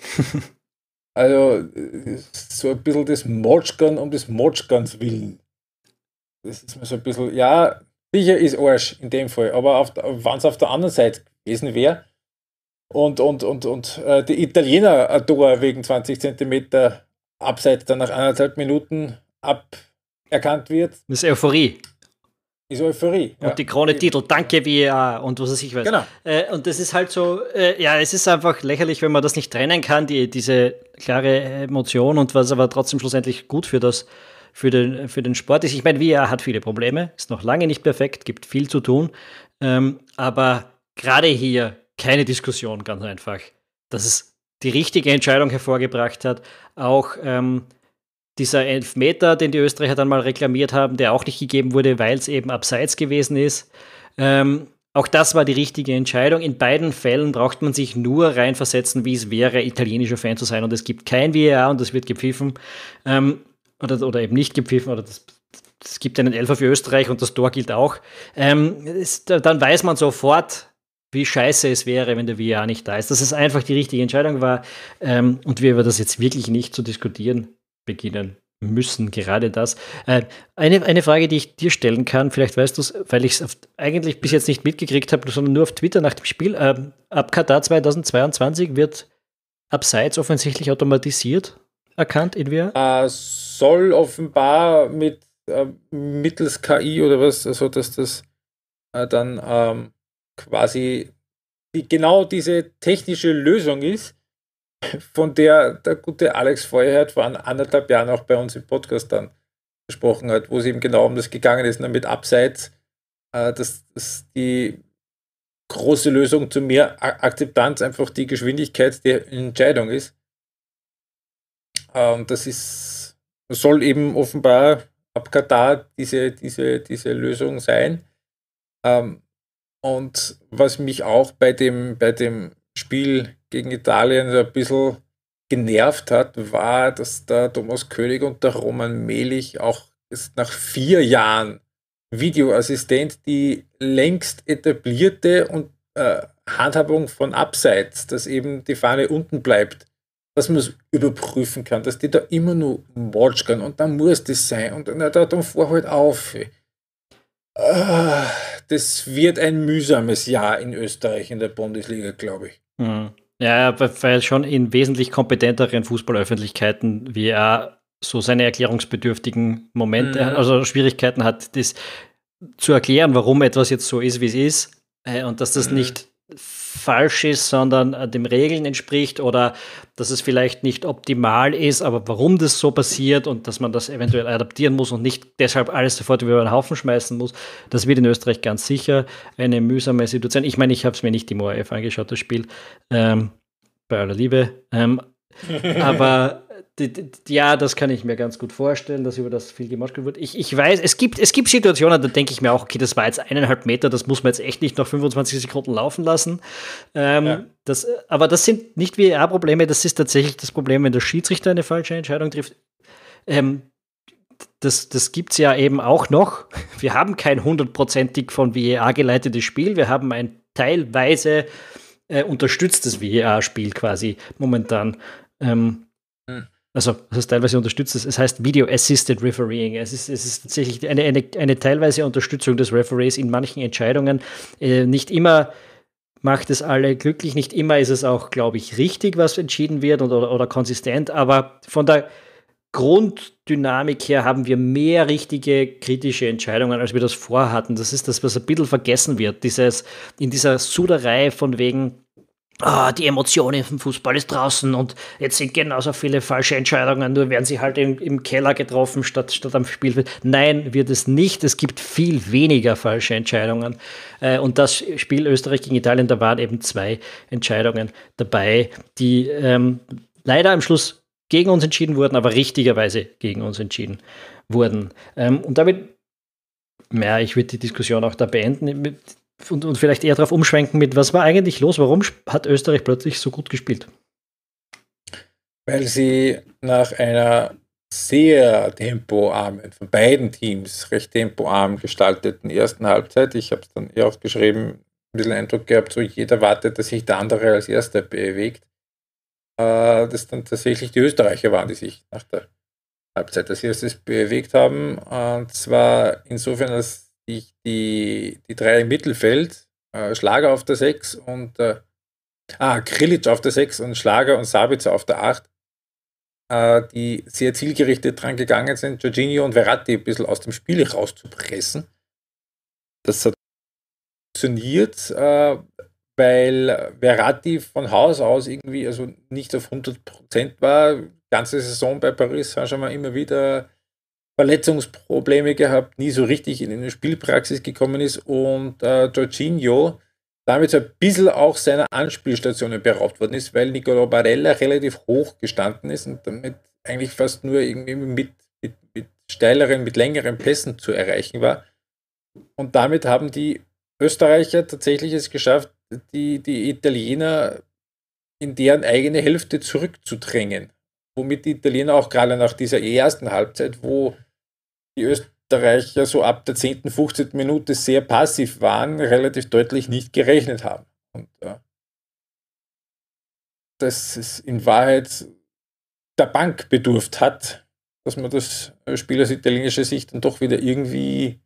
also äh, so ein bisschen das Motschkern um das Motschkerns willen das ist mir so ein bisschen, ja, sicher ist Arsch in dem Fall, aber wenn es auf der anderen Seite gewesen wäre und, und, und, und äh, die Italiener ein äh, Tor wegen 20 cm abseits dann nach anderthalb Minuten aberkannt wird. Das ist Euphorie. Ist Euphorie. Und ja. die Krone Titel, danke wie VAR äh, und was weiß ich weiß. Genau. Äh, und das ist halt so, äh, ja, es ist einfach lächerlich, wenn man das nicht trennen kann, die, diese klare Emotion und was aber trotzdem schlussendlich gut für das für den, für den Sport ist. Ich meine, VR hat viele Probleme, ist noch lange nicht perfekt, gibt viel zu tun. Ähm, aber gerade hier keine Diskussion, ganz einfach, dass es die richtige Entscheidung hervorgebracht hat. Auch ähm, dieser Elfmeter, den die Österreicher dann mal reklamiert haben, der auch nicht gegeben wurde, weil es eben abseits gewesen ist. Ähm, auch das war die richtige Entscheidung. In beiden Fällen braucht man sich nur reinversetzen, wie es wäre, italienischer Fan zu sein. Und es gibt kein VAR und es wird gepfiffen. Ähm, oder, oder eben nicht gepfiffen oder das, das gibt einen Elfer für Österreich und das Tor gilt auch, ähm, ist, dann weiß man sofort, wie scheiße es wäre, wenn der VR nicht da ist. Dass es einfach die richtige Entscheidung war ähm, und wir über das jetzt wirklich nicht zu diskutieren beginnen müssen, gerade das. Äh, eine, eine Frage, die ich dir stellen kann, vielleicht weißt du es, weil ich es eigentlich bis jetzt nicht mitgekriegt habe, sondern nur auf Twitter nach dem Spiel. Äh, ab Katar 2022 wird Abseits offensichtlich automatisiert erkannt, NVR? Äh, soll offenbar mit äh, mittels KI oder was, also dass das äh, dann ähm, quasi die, genau diese technische Lösung ist, von der der gute Alex Feuerherd vor anderthalb Jahren auch bei uns im Podcast dann gesprochen hat, wo es eben genau um das gegangen ist, ne, Abseits, äh, dass, dass die große Lösung zu mehr Akzeptanz einfach die Geschwindigkeit der Entscheidung ist. Ähm, das ist, soll eben offenbar ab Katar diese, diese, diese Lösung sein. Ähm, und was mich auch bei dem, bei dem Spiel gegen Italien ein bisschen genervt hat, war, dass der Thomas König und der Roman Melich auch ist nach vier Jahren Videoassistent die längst etablierte und äh, Handhabung von Abseits, dass eben die Fahne unten bleibt, dass man es überprüfen kann, dass die da immer nur Watch watschen und dann muss das sein und na, da, dann fahr halt auf. Ah, das wird ein mühsames Jahr in Österreich in der Bundesliga, glaube ich. Mhm. Ja, weil schon in wesentlich kompetenteren Fußballöffentlichkeiten wie er so seine erklärungsbedürftigen Momente, mhm. also Schwierigkeiten hat, das zu erklären, warum etwas jetzt so ist, wie es ist, äh, und dass das mhm. nicht falsch ist, sondern äh, dem Regeln entspricht oder dass es vielleicht nicht optimal ist, aber warum das so passiert und dass man das eventuell adaptieren muss und nicht deshalb alles sofort über den Haufen schmeißen muss, das wird in Österreich ganz sicher eine mühsame Situation. Ich meine, ich habe es mir nicht im ORF angeschaut, das Spiel, ähm, bei aller Liebe. Ähm, aber ja, das kann ich mir ganz gut vorstellen, dass über das viel gemacht wird. Ich, ich weiß, es gibt, es gibt Situationen, da denke ich mir auch, okay, das war jetzt eineinhalb Meter, das muss man jetzt echt nicht noch 25 Sekunden laufen lassen. Ähm, ja. das, aber das sind nicht VR-Probleme, das ist tatsächlich das Problem, wenn der Schiedsrichter eine falsche Entscheidung trifft. Ähm, das, das gibt es ja eben auch noch. Wir haben kein hundertprozentig von VEA geleitetes Spiel, wir haben ein teilweise äh, unterstütztes VEA-Spiel quasi momentan. Ähm, also das ist teilweise unterstützt es, es heißt Video Assisted Refereeing. Es ist, es ist tatsächlich eine, eine, eine teilweise Unterstützung des Referees in manchen Entscheidungen. Äh, nicht immer macht es alle glücklich, nicht immer ist es auch, glaube ich, richtig, was entschieden wird und, oder, oder konsistent, aber von der Grunddynamik her haben wir mehr richtige kritische Entscheidungen, als wir das vorhatten. Das ist das, was ein bisschen vergessen wird. Dieses, in dieser Suderei von wegen, ah, die Emotionen vom Fußball ist draußen und jetzt sind genauso viele falsche Entscheidungen, nur werden sie halt im, im Keller getroffen statt, statt am Spielfeld. Nein, wird es nicht. Es gibt viel weniger falsche Entscheidungen. Äh, und das Spiel Österreich gegen Italien, da waren eben zwei Entscheidungen dabei, die ähm, leider am Schluss gegen uns entschieden wurden, aber richtigerweise gegen uns entschieden wurden. Ähm, und damit ja, ich würde die Diskussion auch da beenden und, und vielleicht eher darauf umschwenken mit, was war eigentlich los, warum hat Österreich plötzlich so gut gespielt? Weil sie nach einer sehr tempoarmen, von beiden Teams recht tempoarm gestalteten ersten Halbzeit, ich habe es dann eher aufgeschrieben, ein bisschen Eindruck gehabt, so jeder wartet, dass sich der andere als erster bewegt, äh, dass dann tatsächlich die Österreicher waren, die sich nach der Halbzeit als erstes bewegt haben. Und zwar insofern, dass die, die, die drei im Mittelfeld, äh, Schlager auf der 6 und äh, ah, Krilic auf der 6 und Schlager und Sabitzer auf der 8, äh, die sehr zielgerichtet dran gegangen sind, Jorginho und Verratti ein bisschen aus dem Spiel rauszupressen. Das hat funktioniert, äh, weil Verratti von Haus aus irgendwie also nicht auf 100% war. Die ganze Saison bei Paris haben schon mal immer wieder Verletzungsprobleme gehabt, nie so richtig in eine Spielpraxis gekommen ist und äh, Jorginho damit so ein bisschen auch seiner Anspielstationen beraubt worden ist, weil Nicolò Barella relativ hoch gestanden ist und damit eigentlich fast nur irgendwie mit, mit, mit steileren, mit längeren Pässen zu erreichen war. Und damit haben die Österreicher tatsächlich es geschafft, die, die Italiener in deren eigene Hälfte zurückzudrängen. Womit die Italiener auch gerade nach dieser ersten Halbzeit, wo die Österreicher so ab der 10., 15. Minute sehr passiv waren, relativ deutlich nicht gerechnet haben. Und äh, dass es in Wahrheit der Bank bedurft hat, dass man das Spiel aus italienischer Sicht dann doch wieder irgendwie,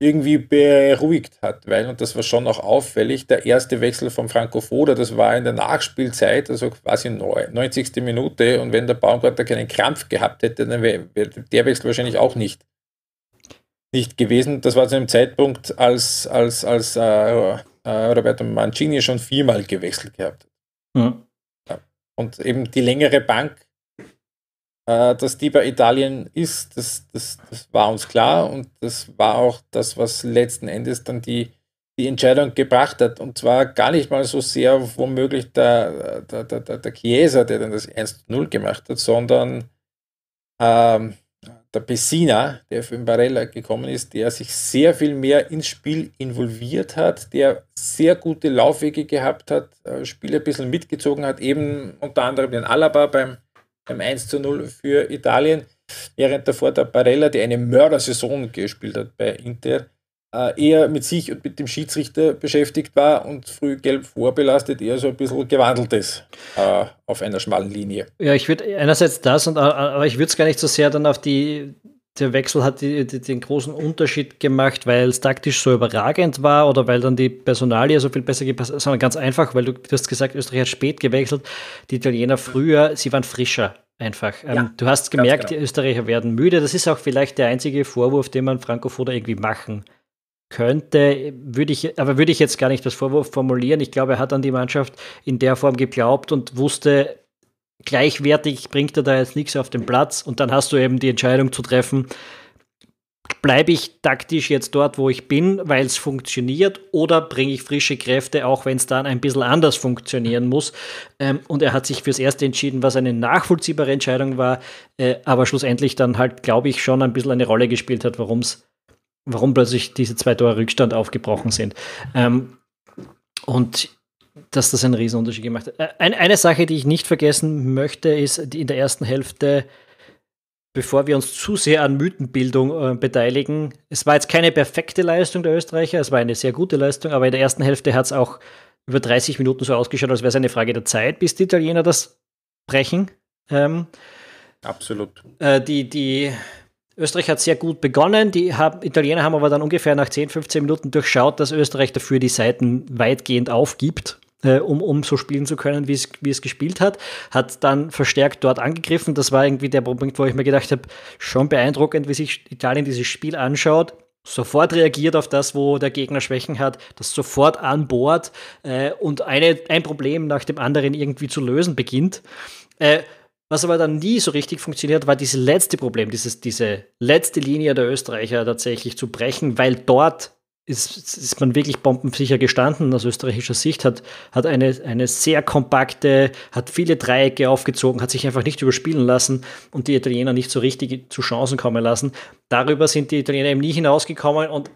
irgendwie beruhigt hat, weil, und das war schon auch auffällig, der erste Wechsel von Franco Foda, das war in der Nachspielzeit, also quasi 90. Minute, und wenn der Baumgartner keinen Krampf gehabt hätte, dann wäre der Wechsel wahrscheinlich auch nicht nicht gewesen. Das war zu einem Zeitpunkt, als, als, als äh, äh Roberto Mancini schon viermal gewechselt gehabt hat. ja. Und eben die längere Bank, äh, dass die bei Italien ist, das, das, das war uns klar und das war auch das, was letzten Endes dann die, die Entscheidung gebracht hat. Und zwar gar nicht mal so sehr womöglich der, der, der, der Chiesa, der dann das 1-0 gemacht hat, sondern ähm, der Pessina, der für den Barella gekommen ist, der sich sehr viel mehr ins Spiel involviert hat, der sehr gute Laufwege gehabt hat, äh, Spiele ein bisschen mitgezogen hat, eben unter anderem den Alaba beim, beim 1 zu 0 für Italien, während davor der Barella, der eine Mördersaison gespielt hat bei Inter, äh, eher mit sich und mit dem Schiedsrichter beschäftigt war und früh gelb vorbelastet, eher so ein bisschen gewandeltes äh, auf einer schmalen Linie. Ja, ich würde einerseits das, und, äh, aber ich würde es gar nicht so sehr dann auf die, der Wechsel hat die, die, den großen Unterschied gemacht, weil es taktisch so überragend war oder weil dann die Personalie so viel besser gepasst hat, sondern ganz einfach, weil du, du hast gesagt, Österreich hat spät gewechselt, die Italiener früher, sie waren frischer einfach. Ähm, ja, ähm, du hast gemerkt, genau. die Österreicher werden müde. Das ist auch vielleicht der einzige Vorwurf, den man Franco Foda irgendwie machen könnte, würde ich, aber würde ich jetzt gar nicht das Vorwurf formulieren. Ich glaube, er hat an die Mannschaft in der Form geglaubt und wusste, gleichwertig bringt er da jetzt nichts auf den Platz und dann hast du eben die Entscheidung zu treffen, bleibe ich taktisch jetzt dort, wo ich bin, weil es funktioniert, oder bringe ich frische Kräfte, auch wenn es dann ein bisschen anders funktionieren muss. Ähm, und er hat sich fürs Erste entschieden, was eine nachvollziehbare Entscheidung war, äh, aber schlussendlich dann halt, glaube ich, schon ein bisschen eine Rolle gespielt hat, warum es warum plötzlich diese zwei Tore Rückstand aufgebrochen sind. Ähm, und dass das einen Riesenunterschied gemacht hat. Äh, eine, eine Sache, die ich nicht vergessen möchte, ist die in der ersten Hälfte, bevor wir uns zu sehr an Mythenbildung äh, beteiligen, es war jetzt keine perfekte Leistung der Österreicher, es war eine sehr gute Leistung, aber in der ersten Hälfte hat es auch über 30 Minuten so ausgeschaut, als wäre es eine Frage der Zeit, bis die Italiener das brechen. Ähm, Absolut. Äh, die, die Österreich hat sehr gut begonnen. Die haben, Italiener haben aber dann ungefähr nach 10, 15 Minuten durchschaut, dass Österreich dafür die Seiten weitgehend aufgibt. Äh, um, um so spielen zu können, wie es, wie es gespielt hat, hat dann verstärkt dort angegriffen. Das war irgendwie der Punkt, wo ich mir gedacht habe, schon beeindruckend, wie sich Italien dieses Spiel anschaut sofort reagiert auf das, wo der Gegner Schwächen hat, das sofort an Bord äh, und eine, ein Problem nach dem anderen irgendwie zu lösen beginnt. Äh, was aber dann nie so richtig funktioniert, war dieses letzte Problem, dieses, diese letzte Linie der Österreicher tatsächlich zu brechen, weil dort ist, ist man wirklich bombensicher gestanden aus österreichischer Sicht, hat, hat eine, eine sehr kompakte, hat viele Dreiecke aufgezogen, hat sich einfach nicht überspielen lassen und die Italiener nicht so richtig zu Chancen kommen lassen. Darüber sind die Italiener eben nie hinausgekommen und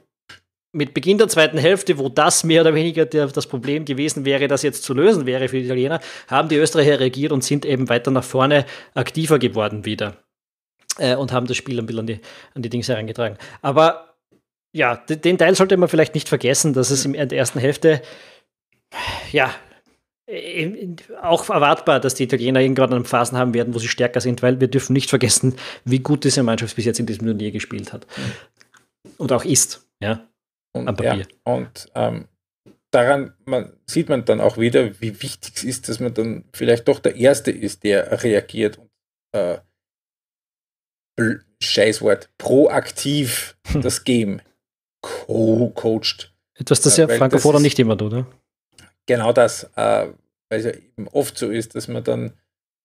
mit Beginn der zweiten Hälfte, wo das mehr oder weniger der, das Problem gewesen wäre, das jetzt zu lösen wäre für die Italiener, haben die Österreicher reagiert und sind eben weiter nach vorne aktiver geworden wieder äh, und haben das Spiel ein bisschen an die, an die Dings herangetragen. Aber ja, den Teil sollte man vielleicht nicht vergessen, dass es in der ersten Hälfte ja auch erwartbar, dass die Italiener irgendwann einen Phasen haben werden, wo sie stärker sind, weil wir dürfen nicht vergessen, wie gut diese Mannschaft bis jetzt in diesem Turnier gespielt hat und auch ist. Ja, und, ja, und ähm, daran man, sieht man dann auch wieder, wie wichtig es ist, dass man dann vielleicht doch der Erste ist, der reagiert und äh, Scheißwort, proaktiv hm. das Game co coacht. Etwas, das äh, ja äh, Franco nicht immer tut, oder? Genau das, äh, weil es ja eben oft so ist, dass man dann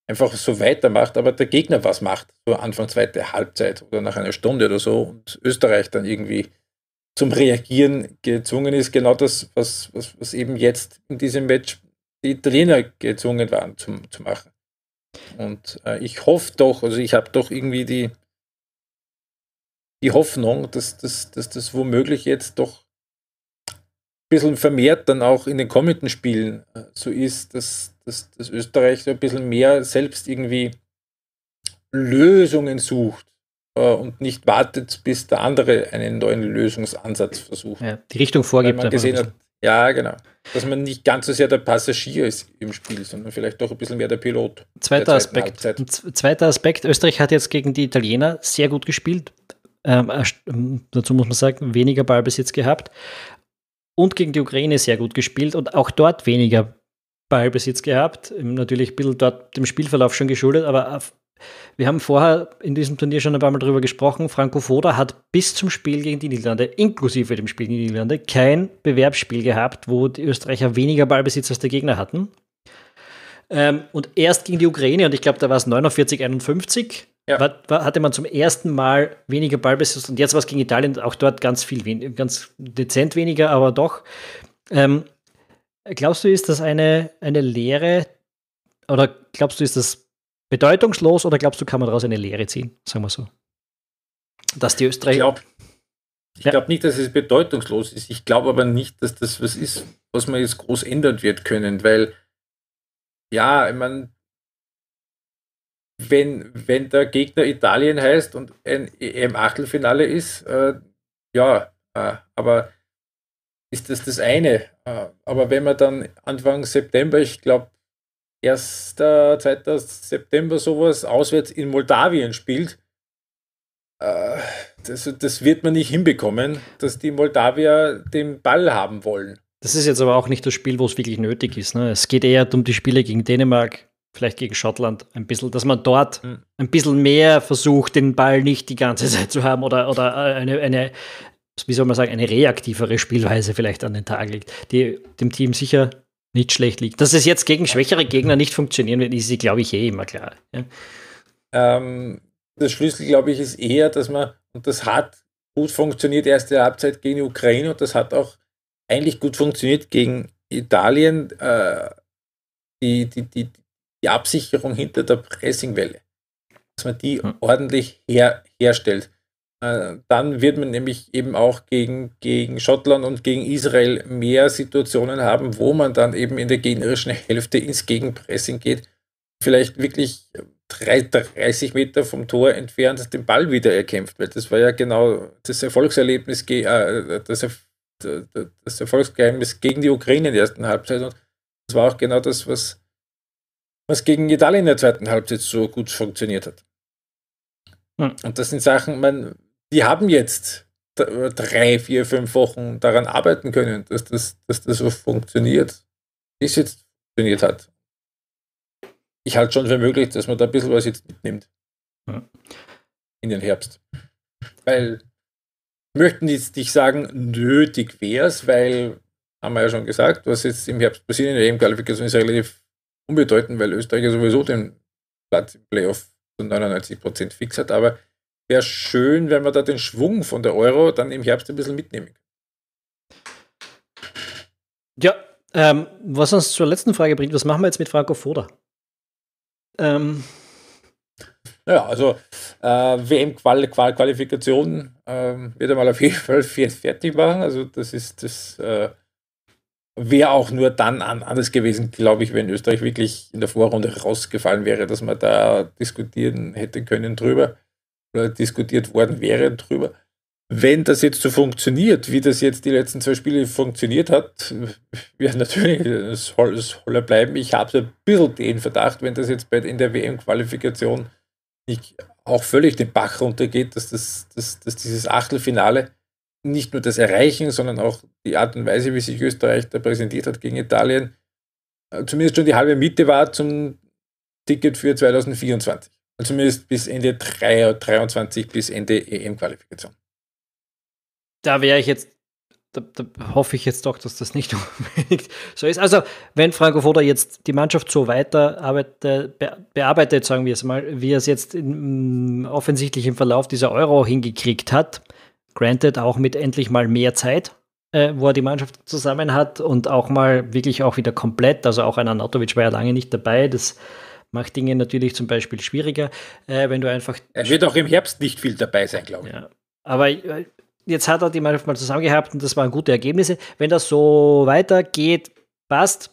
einfach so weitermacht, aber der Gegner was macht, so Anfang zweite Halbzeit oder nach einer Stunde oder so und Österreich dann irgendwie zum Reagieren gezwungen ist. Genau das, was, was, was eben jetzt in diesem Match die Trainer gezwungen waren zu, zu machen. Und äh, ich hoffe doch, also ich habe doch irgendwie die, die Hoffnung, dass, dass, dass das womöglich jetzt doch ein bisschen vermehrt dann auch in den kommenden Spielen äh, so ist, dass, dass, dass Österreich so ein bisschen mehr selbst irgendwie Lösungen sucht äh, und nicht wartet, bis der andere einen neuen Lösungsansatz versucht. Ja, die Richtung vorgibt. Weil man gesehen hat, ja, genau. Dass man nicht ganz so sehr der Passagier ist im Spiel, sondern vielleicht doch ein bisschen mehr der Pilot. Zweiter Aspekt. Zweiter Aspekt. Österreich hat jetzt gegen die Italiener sehr gut gespielt. Ähm, äh, ähm, dazu muss man sagen, weniger Ballbesitz gehabt. Und gegen die Ukraine sehr gut gespielt und auch dort weniger Ballbesitz gehabt. Ähm, natürlich ein bisschen dort dem Spielverlauf schon geschuldet, aber wir haben vorher in diesem Turnier schon ein paar Mal darüber gesprochen. Franco Foda hat bis zum Spiel gegen die Niederlande, inklusive dem Spiel gegen die Niederlande, kein Bewerbsspiel gehabt, wo die Österreicher weniger Ballbesitz als der Gegner hatten. Ähm, und erst gegen die Ukraine, und ich glaube, da war es 49, 51, ja. war, war, hatte man zum ersten Mal weniger Ballbesitz. Und jetzt war es gegen Italien auch dort ganz viel, ganz dezent weniger, aber doch. Ähm, glaubst du, ist das eine, eine Lehre? Oder glaubst du, ist das bedeutungslos oder glaubst du, kann man daraus eine Lehre ziehen? Sagen wir so. Dass die Österreicher. Ich glaube ja. glaub nicht, dass es bedeutungslos ist. Ich glaube aber nicht, dass das was ist, was man jetzt groß ändern wird können, weil ja, ich meine, wenn, wenn der Gegner Italien heißt und ein EM-Achtelfinale ist, äh, ja, äh, aber ist das das eine. Äh, aber wenn man dann Anfang September, ich glaube, 1. 2. September sowas auswärts in Moldawien spielt. Äh, das, das wird man nicht hinbekommen, dass die Moldawier den Ball haben wollen. Das ist jetzt aber auch nicht das Spiel, wo es wirklich nötig ist. Ne? Es geht eher um die Spiele gegen Dänemark, vielleicht gegen Schottland ein bisschen, dass man dort mhm. ein bisschen mehr versucht, den Ball nicht die ganze Zeit zu haben oder, oder äh, eine, eine, wie soll man sagen, eine reaktivere Spielweise vielleicht an den Tag legt, die dem Team sicher nicht schlecht liegt. Dass es jetzt gegen schwächere Gegner nicht funktionieren wird, ist, glaube ich, eh immer klar. Ja. Ähm, der Schlüssel, glaube ich, ist eher, dass man, und das hat gut funktioniert, erste Halbzeit gegen die Ukraine und das hat auch eigentlich gut funktioniert gegen Italien, äh, die, die, die, die Absicherung hinter der Pressingwelle. Dass man die hm. ordentlich her, herstellt. Äh, dann wird man nämlich eben auch gegen, gegen Schottland und gegen Israel mehr Situationen haben, wo man dann eben in der gegnerischen Hälfte ins Gegenpressing geht, vielleicht wirklich 30 Meter vom Tor entfernt den Ball wieder erkämpft, weil das war ja genau das Erfolgserlebnis, äh, das, das Erfolgsgeheimnis gegen die Ukraine in der ersten Halbzeit und das war auch genau das, was, was gegen Italien in der zweiten Halbzeit so gut funktioniert hat. Und das sind Sachen, man, die haben jetzt drei, vier, fünf Wochen daran arbeiten können, dass das, dass das so funktioniert, wie es jetzt funktioniert hat. Ich halte schon für möglich, dass man da ein bisschen was jetzt mitnimmt. Ja. In den Herbst. Weil möchten jetzt nicht sagen, nötig wäre es, weil, haben wir ja schon gesagt, was jetzt im Herbst passiert in der EM-Qualifikation ist relativ unbedeutend, weil Österreich ja sowieso den Platz im Playoff zu 99% fix hat, aber wäre schön, wenn wir da den Schwung von der Euro dann im Herbst ein bisschen mitnehmen. Ja, ähm, was uns zur letzten Frage bringt, was machen wir jetzt mit Franco Foda? Ähm. Ja, also äh, WM-Qualifikation ähm, wird er mal auf jeden Fall fertig machen. Also das ist das äh, wäre auch nur dann anders gewesen, glaube ich, wenn Österreich wirklich in der Vorrunde rausgefallen wäre, dass man da diskutieren hätte können drüber. Äh, diskutiert worden wäre drüber. Wenn das jetzt so funktioniert, wie das jetzt die letzten zwei Spiele funktioniert hat, ja, natürlich soll, soll er bleiben. Ich habe ein bisschen den Verdacht, wenn das jetzt bei, in der WM-Qualifikation nicht auch völlig den Bach runtergeht, dass, das, dass, dass dieses Achtelfinale nicht nur das Erreichen, sondern auch die Art und Weise, wie sich Österreich da präsentiert hat gegen Italien, äh, zumindest schon die halbe Mitte war zum Ticket für 2024. Zumindest bis Ende 3, 23 bis Ende EM-Qualifikation. Da wäre ich jetzt, da, da, hoffe ich jetzt doch, dass das nicht unbedingt so ist. Also, wenn Franco Foda jetzt die Mannschaft so weiter arbeitet, bearbeitet, sagen wir es mal, wie er es jetzt in, mm, offensichtlich im Verlauf dieser Euro hingekriegt hat, granted auch mit endlich mal mehr Zeit, äh, wo er die Mannschaft zusammen hat und auch mal wirklich auch wieder komplett, also auch ein Anatovic war ja lange nicht dabei, das macht Dinge natürlich zum Beispiel schwieriger, äh, wenn du einfach. Er wird auch im Herbst nicht viel dabei sein, glaube ich. Ja. Aber äh, jetzt hat er die Mannschaft mal zusammengehabt und das waren gute Ergebnisse. Wenn das so weitergeht, passt,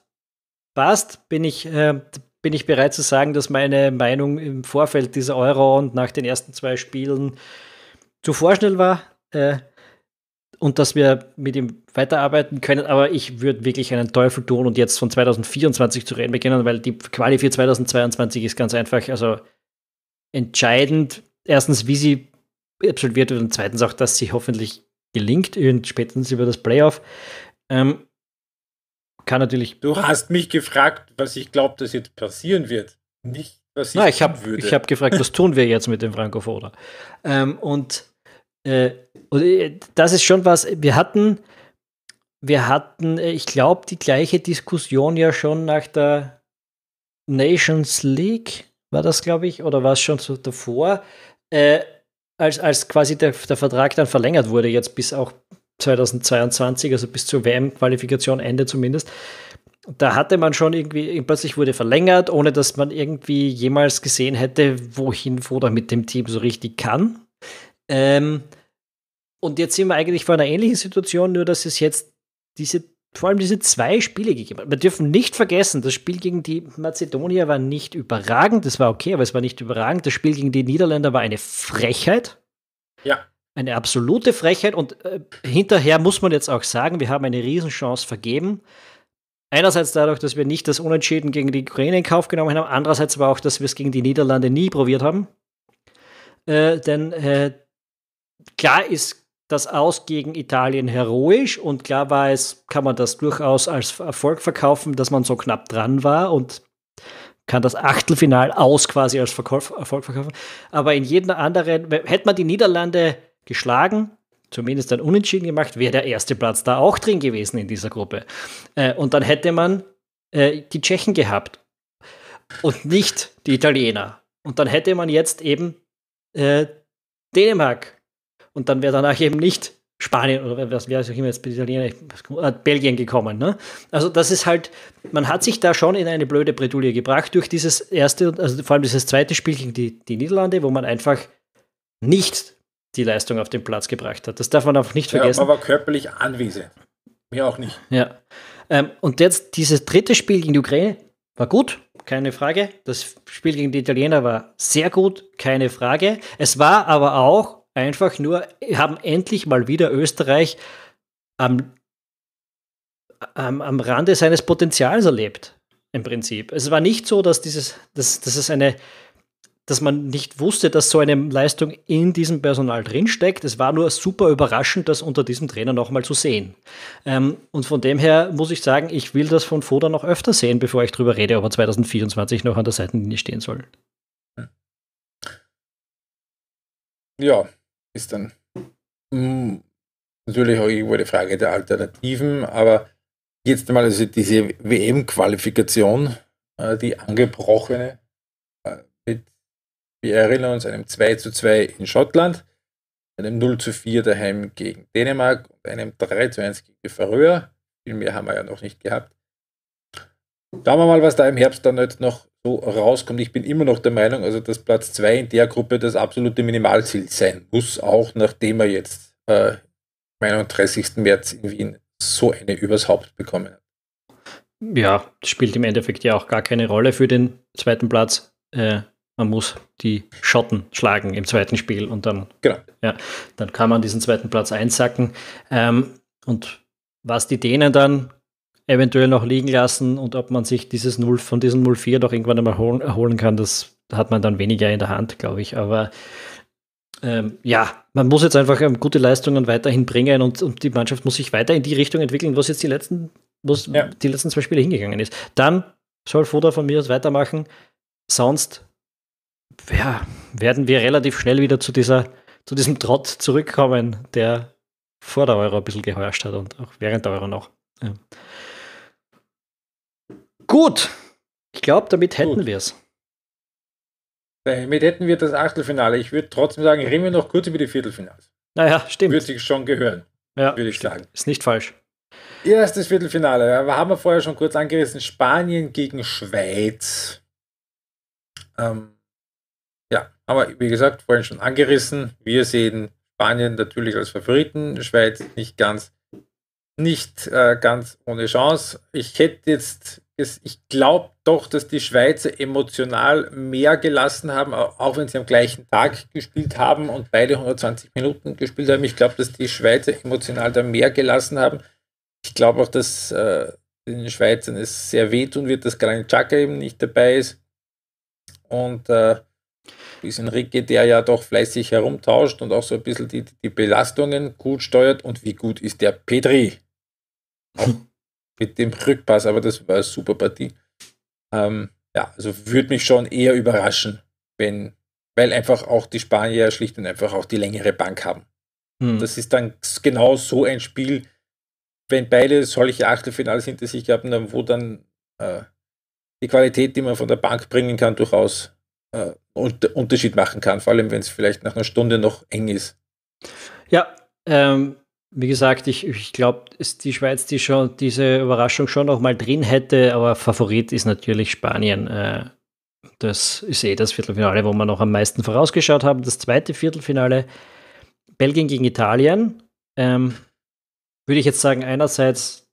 passt, bin ich, äh, bin ich bereit zu sagen, dass meine Meinung im Vorfeld dieser Euro und nach den ersten zwei Spielen zu vorschnell war. Äh, und dass wir mit ihm weiterarbeiten können. Aber ich würde wirklich einen Teufel tun und jetzt von 2024 zu reden beginnen, weil die Quali für 2022 ist ganz einfach, also entscheidend. Erstens, wie sie absolviert wird und zweitens auch, dass sie hoffentlich gelingt und spätestens über das Playoff. Ähm, kann natürlich. Du hast mich gefragt, was ich glaube, dass jetzt passieren wird. Nicht, was ich, ich hab, würde. Ich habe gefragt, was tun wir jetzt mit dem Franco Foda? Ähm, und äh, und äh, das ist schon was, wir hatten, wir hatten, äh, ich glaube, die gleiche Diskussion ja schon nach der Nations League, war das, glaube ich, oder war es schon so davor, äh, als, als quasi der, der Vertrag dann verlängert wurde, jetzt bis auch 2022, also bis zur WM-Qualifikation Ende zumindest. Da hatte man schon irgendwie, plötzlich wurde verlängert, ohne dass man irgendwie jemals gesehen hätte, wohin Foda mit dem Team so richtig kann. Ähm, und jetzt sind wir eigentlich vor einer ähnlichen Situation, nur dass es jetzt diese, vor allem diese zwei Spiele gegeben hat. Wir dürfen nicht vergessen, das Spiel gegen die Mazedonier war nicht überragend, das war okay, aber es war nicht überragend. Das Spiel gegen die Niederländer war eine Frechheit. Ja. Eine absolute Frechheit. Und äh, hinterher muss man jetzt auch sagen, wir haben eine Riesenchance vergeben. Einerseits dadurch, dass wir nicht das Unentschieden gegen die Ukraine in Kauf genommen haben, andererseits aber auch, dass wir es gegen die Niederlande nie probiert haben. Äh, denn äh, klar ist das Aus gegen Italien heroisch und klar war es, kann man das durchaus als Erfolg verkaufen, dass man so knapp dran war und kann das Achtelfinal aus quasi als Verkauf, Erfolg verkaufen. Aber in jedem anderen, hätte man die Niederlande geschlagen, zumindest dann unentschieden gemacht, wäre der erste Platz da auch drin gewesen in dieser Gruppe. Äh, und dann hätte man äh, die Tschechen gehabt und nicht die Italiener. Und dann hätte man jetzt eben äh, Dänemark und dann wäre danach eben nicht Spanien oder was wäre es auch immer jetzt Italiener, äh, Belgien gekommen. Ne? Also das ist halt, man hat sich da schon in eine blöde Bredouille gebracht durch dieses erste, also vor allem dieses zweite Spiel gegen die, die Niederlande, wo man einfach nicht die Leistung auf den Platz gebracht hat. Das darf man auch nicht vergessen. Ja, man war körperlich anwesend. Mir auch nicht. Ja. Ähm, und jetzt dieses dritte Spiel gegen die Ukraine war gut, keine Frage. Das Spiel gegen die Italiener war sehr gut, keine Frage. Es war aber auch einfach nur, haben endlich mal wieder Österreich am, am, am Rande seines Potenzials erlebt, im Prinzip. Es war nicht so, dass dieses, dass, dass es eine, dass man nicht wusste, dass so eine Leistung in diesem Personal drinsteckt. Es war nur super überraschend, das unter diesem Trainer nochmal zu sehen. Ähm, und von dem her muss ich sagen, ich will das von Foda noch öfter sehen, bevor ich darüber rede, ob er 2024 noch an der Seitenlinie stehen soll. Ja, ist dann hm, natürlich auch irgendwo die Frage der Alternativen, aber jetzt einmal also diese WM-Qualifikation, äh, die angebrochene äh, mit, wir erinnern uns, einem 2 zu 2 in Schottland, einem 0 zu 4 daheim gegen Dänemark und einem 3 zu 1 gegen die Färöer. Viel mehr haben wir ja noch nicht gehabt. Schauen wir mal, was da im Herbst dann noch so rauskommt. Ich bin immer noch der Meinung, also dass Platz 2 in der Gruppe das absolute Minimalziel sein muss, auch nachdem er jetzt äh, am 31. März in Wien so eine übers Haupt bekommen hat. Ja, spielt im Endeffekt ja auch gar keine Rolle für den zweiten Platz. Äh, man muss die Schotten schlagen im zweiten Spiel und dann, genau. ja, dann kann man diesen zweiten Platz einsacken. Ähm, und was die Dänen dann eventuell noch liegen lassen und ob man sich dieses 0 von diesem 04 doch irgendwann einmal holen, erholen kann, das hat man dann weniger in der Hand, glaube ich. Aber ähm, ja, man muss jetzt einfach ähm, gute Leistungen weiterhin bringen und, und, die Mannschaft muss sich weiter in die Richtung entwickeln, was jetzt die letzten, was ja. die letzten zwei Spiele hingegangen ist. Dann soll Foda von mir aus weitermachen. Sonst ja, werden wir relativ schnell wieder zu, dieser, zu diesem Trott zurückkommen, der vor der Euro ein bisschen geherrscht hat und auch während der Euro noch. Ja. Gut. Ich glaube, damit hätten wir es. Damit äh, hätten wir das Achtelfinale. Ich würde trotzdem sagen, reden wir noch kurz über die Viertelfinals. Naja, stimmt. Würde sich schon gehören. Ja, würde ich sagen. Ist nicht falsch. Erstes Viertelfinale. Wir haben wir vorher schon kurz angerissen. Spanien gegen Schweiz. Ähm, ja, aber wie gesagt, vorhin schon angerissen. Wir sehen Spanien natürlich als Favoriten, Schweiz nicht ganz, nicht äh, ganz ohne Chance. Ich hätte jetzt ist, ich glaube doch, dass die Schweizer emotional mehr gelassen haben, auch wenn sie am gleichen Tag gespielt haben und beide 120 Minuten gespielt haben. Ich glaube, dass die Schweizer emotional da mehr gelassen haben. Ich glaube auch, dass äh, den Schweizern es sehr wehtun wird, dass Granit Xhaka eben nicht dabei ist. Und äh, ist Enrique, der ja doch fleißig herumtauscht und auch so ein bisschen die, die Belastungen gut steuert. Und wie gut ist der Petri? Auch mit dem Rückpass, aber das war eine super Partie. Ähm, ja, also würde mich schon eher überraschen, wenn, weil einfach auch die Spanier schlicht und einfach auch die längere Bank haben. Hm. Das ist dann genau so ein Spiel, wenn beide solche Achtelfinals hinter sich haben, dann wo dann äh, die Qualität, die man von der Bank bringen kann, durchaus äh, Unterschied machen kann, vor allem wenn es vielleicht nach einer Stunde noch eng ist. Ja, ähm, wie gesagt, ich, ich glaube, ist die Schweiz, die schon diese Überraschung schon noch mal drin hätte, aber Favorit ist natürlich Spanien. Äh, das ist eh das Viertelfinale, wo wir noch am meisten vorausgeschaut haben. Das zweite Viertelfinale, Belgien gegen Italien. Ähm, würde ich jetzt sagen, einerseits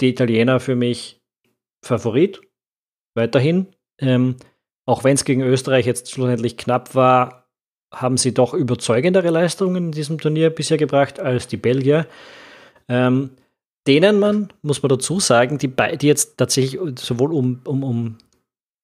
die Italiener für mich Favorit, weiterhin. Ähm, auch wenn es gegen Österreich jetzt schlussendlich knapp war, haben sie doch überzeugendere Leistungen in diesem Turnier bisher gebracht als die Belgier. Ähm, denen man, muss man dazu sagen, die, die jetzt tatsächlich sowohl um, um, um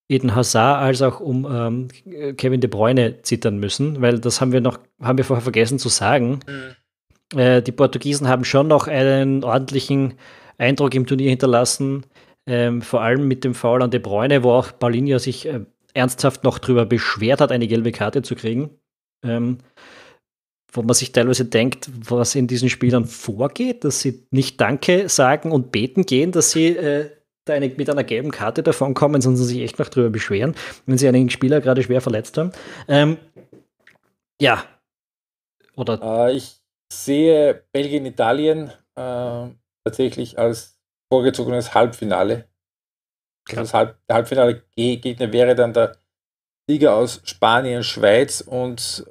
Eden Hazard als auch um ähm, Kevin De Bruyne zittern müssen, weil das haben wir noch, haben wir vorher vergessen zu sagen. Mhm. Äh, die Portugiesen haben schon noch einen ordentlichen Eindruck im Turnier hinterlassen, ähm, vor allem mit dem Foul an De Bruyne, wo auch Paulinho sich äh, ernsthaft noch drüber beschwert hat, eine gelbe Karte zu kriegen ähm, wo man sich teilweise denkt, was in diesen Spielern vorgeht, dass sie nicht Danke sagen und beten gehen, dass sie äh, da eine, mit einer gelben Karte davon kommen, sondern sich echt noch drüber beschweren, wenn sie einen Spieler gerade schwer verletzt haben. Ähm, ja. Oder? Äh, ich sehe Belgien, Italien äh, tatsächlich als vorgezogenes Halbfinale. Also Klar. Das Halb Halbfinale-Gegner wäre dann der Liga aus Spanien, Schweiz und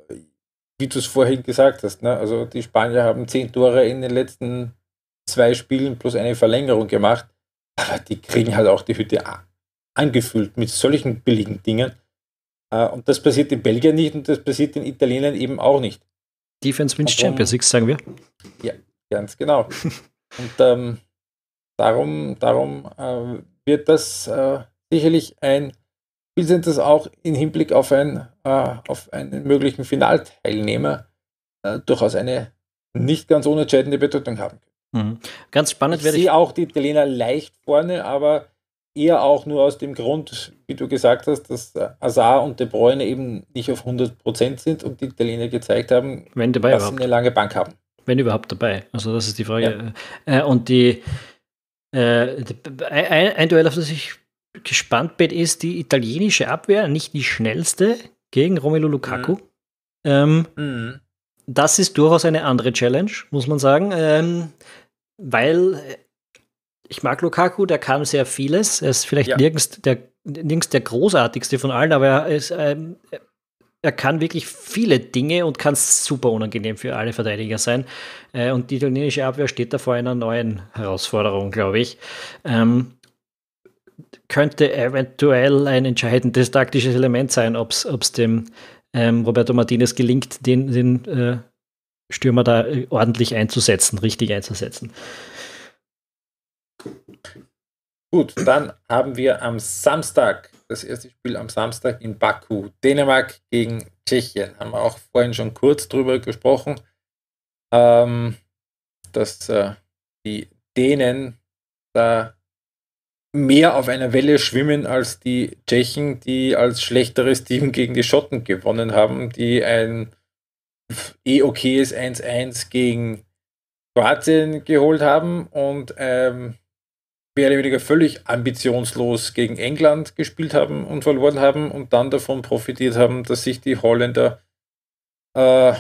wie du es vorhin gesagt hast, ne? also die Spanier haben zehn Tore in den letzten zwei Spielen plus eine Verlängerung gemacht, aber die kriegen halt auch die Hütte angefüllt mit solchen billigen Dingen. Äh, und das passiert in Belgien nicht und das passiert den Italienern eben auch nicht. Defense wins Champions League, sagen wir. Ja, ganz genau. und ähm, darum, darum äh, wird das äh, sicherlich ein sind das auch im Hinblick auf, ein, äh, auf einen möglichen Finalteilnehmer äh, durchaus eine nicht ganz unentscheidende Bedeutung haben Mhm. Ganz spannend ich werde ich. auch die Italiener leicht vorne, aber eher auch nur aus dem Grund, wie du gesagt hast, dass äh, Azar und De Bruyne eben nicht auf 100% sind und die Italiener gezeigt haben, dass überhaupt. sie eine lange Bank haben. Wenn überhaupt dabei. Also das ist die Frage. Ja. Äh, und die äh, ein, ein Duell, auf das ich Gespannbett ist die italienische Abwehr, nicht die schnellste gegen Romelu Lukaku. Mhm. Ähm, mhm. Das ist durchaus eine andere Challenge, muss man sagen, ähm, weil äh, ich mag Lukaku, der kann sehr vieles. Er ist vielleicht ja. nirgends, der, nirgends der großartigste von allen, aber er, ist, ähm, er kann wirklich viele Dinge und kann super unangenehm für alle Verteidiger sein. Äh, und die italienische Abwehr steht da vor einer neuen Herausforderung, glaube ich. Ähm, könnte eventuell ein entscheidendes taktisches Element sein, ob es dem ähm, Roberto Martinez gelingt, den, den äh, Stürmer da äh, ordentlich einzusetzen, richtig einzusetzen. Gut, dann haben wir am Samstag, das erste Spiel am Samstag in Baku, Dänemark gegen Tschechien. Haben wir auch vorhin schon kurz drüber gesprochen, ähm, dass äh, die Dänen da mehr auf einer Welle schwimmen als die Tschechen, die als schlechteres Team gegen die Schotten gewonnen haben, die ein eh okayes 1-1 gegen Kroatien geholt haben und ähm, mehr oder weniger völlig ambitionslos gegen England gespielt haben und verloren haben und dann davon profitiert haben, dass sich die Holländer, äh,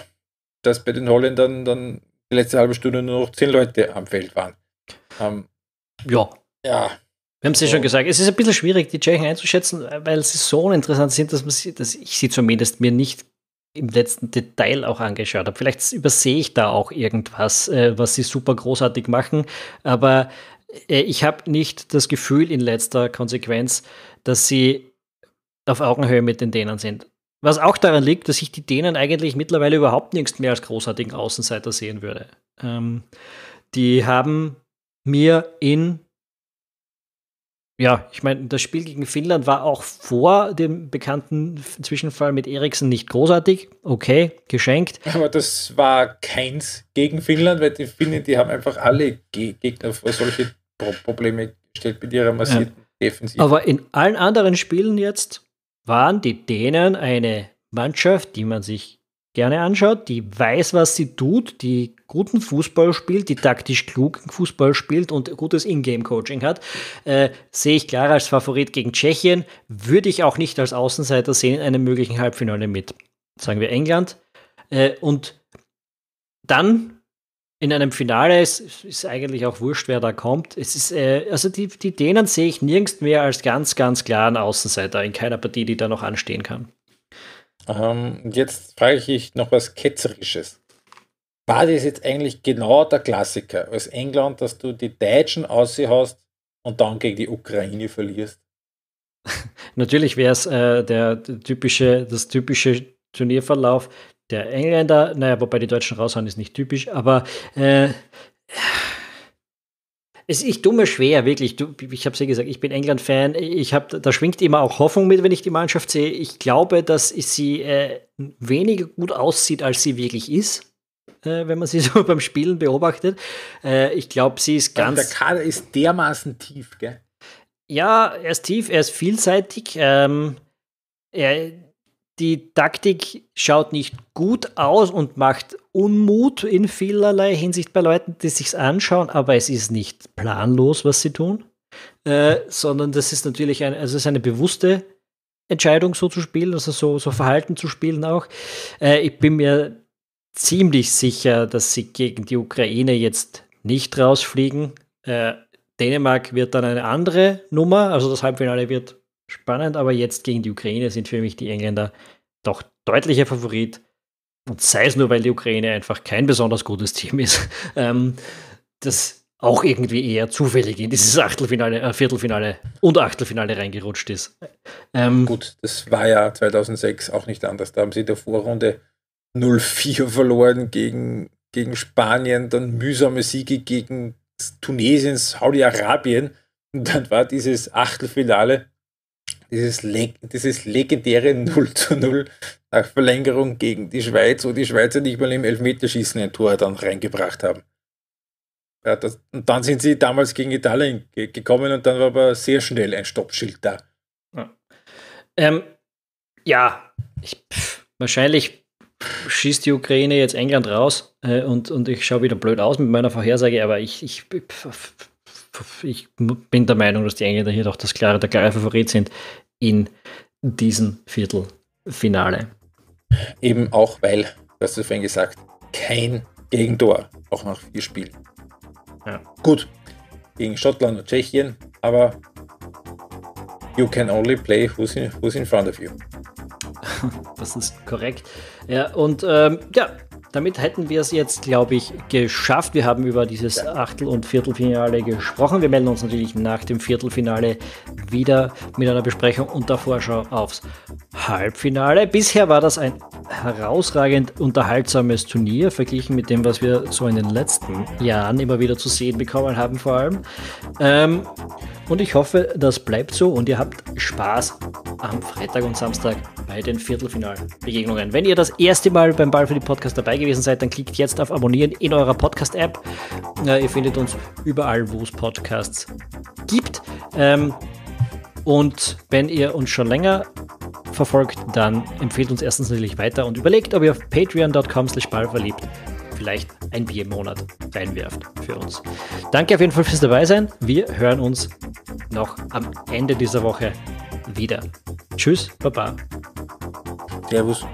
dass bei den Holländern dann die letzte halbe Stunde nur noch zehn Leute am Feld waren. Ähm, ja. Ja, wir haben es ja schon gesagt, es ist ein bisschen schwierig, die Tschechen einzuschätzen, weil sie so uninteressant sind, dass, man sie, dass ich sie zumindest mir nicht im letzten Detail auch angeschaut habe. Vielleicht übersehe ich da auch irgendwas, äh, was sie super großartig machen, aber äh, ich habe nicht das Gefühl in letzter Konsequenz, dass sie auf Augenhöhe mit den Dänen sind. Was auch daran liegt, dass ich die Dänen eigentlich mittlerweile überhaupt nichts mehr als großartigen Außenseiter sehen würde. Ähm, die haben mir in ja, ich meine, das Spiel gegen Finnland war auch vor dem bekannten Zwischenfall mit Eriksen nicht großartig. Okay, geschenkt. Aber das war keins gegen Finnland, weil die Finnen, die haben einfach alle Gegner vor solche Pro Probleme gestellt mit ihrer massiven ja. Defensive. Aber in allen anderen Spielen jetzt waren die Dänen eine Mannschaft, die man sich gerne anschaut, die weiß, was sie tut, die guten Fußball spielt, die taktisch klugen Fußball spielt und gutes Ingame-Coaching hat, äh, sehe ich klar als Favorit gegen Tschechien, würde ich auch nicht als Außenseiter sehen in einem möglichen Halbfinale mit, sagen wir England. Äh, und dann in einem Finale, es ist eigentlich auch wurscht, wer da kommt. Es ist, äh, also die, die Dänen sehe ich nirgends mehr als ganz, ganz klaren Außenseiter in keiner Partie, die da noch anstehen kann. Ähm, jetzt frage ich dich noch was Ketzerisches. War das jetzt eigentlich genau der Klassiker aus England, dass du die Deutschen hast und dann gegen die Ukraine verlierst? Natürlich wäre es äh, der typische, das typische Turnierverlauf der Engländer. Naja, wobei die Deutschen raushauen, ist nicht typisch, aber äh, es, ich dumme schwer, wirklich. Du, ich habe es ja gesagt, ich bin England-Fan. da schwingt immer auch Hoffnung mit, wenn ich die Mannschaft sehe. Ich glaube, dass sie äh, weniger gut aussieht, als sie wirklich ist äh, wenn man sie so beim Spielen beobachtet. Äh, ich glaube, sie ist also ganz. der Kader ist dermaßen tief, gell? Ja, er ist tief, er ist vielseitig. Ähm, er, die Taktik schaut nicht gut aus und macht Unmut in vielerlei Hinsicht bei Leuten, die sich's anschauen, aber es ist nicht planlos, was sie tun, äh, sondern das ist natürlich ein, also es ist eine bewusste Entscheidung, so zu spielen, also so, so Verhalten zu spielen auch. Äh, ich bin mir ziemlich sicher, dass sie gegen die Ukraine jetzt nicht rausfliegen. Äh, Dänemark wird dann eine andere Nummer, also das Halbfinale wird spannend, aber jetzt gegen die Ukraine sind für mich die Engländer doch deutlicher Favorit und sei es nur, weil die Ukraine einfach kein besonders gutes Team ist, ähm, das auch irgendwie eher zufällig in dieses Achtelfinale, äh, Viertelfinale und Achtelfinale reingerutscht ist. Ähm, Gut, das war ja 2006 auch nicht anders. Da haben sie in der Vorrunde 0-4 verloren gegen, gegen Spanien, dann mühsame Siege gegen Tunesien, Saudi-Arabien und dann war dieses Achtelfinale dieses, Le dieses legendäre 0 zu 0 nach Verlängerung gegen die Schweiz, wo die Schweizer nicht mal im Elfmeterschießen ein Tor dann reingebracht haben. Ja, das, und dann sind sie damals gegen Italien ge gekommen und dann war aber sehr schnell ein Stoppschild da. Ja, ähm, ja. Ich, pff, wahrscheinlich schießt die Ukraine jetzt England raus äh, und, und ich schaue wieder blöd aus mit meiner Vorhersage, aber ich, ich pff, pff, ich bin der Meinung, dass die Engländer hier doch das klare, der klare Favorit sind in diesem Viertelfinale. Eben auch, weil, du hast du vorhin gesagt, kein Gegentor, auch nach vier Spielen. Ja. Gut, gegen Schottland und Tschechien, aber you can only play who's in, who's in front of you. Das ist korrekt. Ja, und ähm, ja, damit hätten wir es jetzt, glaube ich, geschafft. Wir haben über dieses Achtel- und Viertelfinale gesprochen. Wir melden uns natürlich nach dem Viertelfinale wieder mit einer Besprechung und der Vorschau aufs Halbfinale. Bisher war das ein herausragend unterhaltsames Turnier, verglichen mit dem, was wir so in den letzten Jahren immer wieder zu sehen bekommen haben, vor allem. Ähm, und ich hoffe, das bleibt so und ihr habt Spaß am Freitag und Samstag bei den Viertelfinalbegegnungen. Wenn ihr das erste Mal beim Ball für die Podcast dabei gewesen seid, dann klickt jetzt auf Abonnieren in eurer Podcast-App. ihr findet uns überall, wo es Podcasts gibt. Ähm, und wenn ihr uns schon länger verfolgt, dann empfehlt uns erstens natürlich weiter und überlegt, ob ihr auf patreon.com slash ballverliebt vielleicht ein Bier im Monat reinwerft für uns. Danke auf jeden Fall fürs dabei sein. Wir hören uns noch am Ende dieser Woche wieder. Tschüss, Baba. Servus.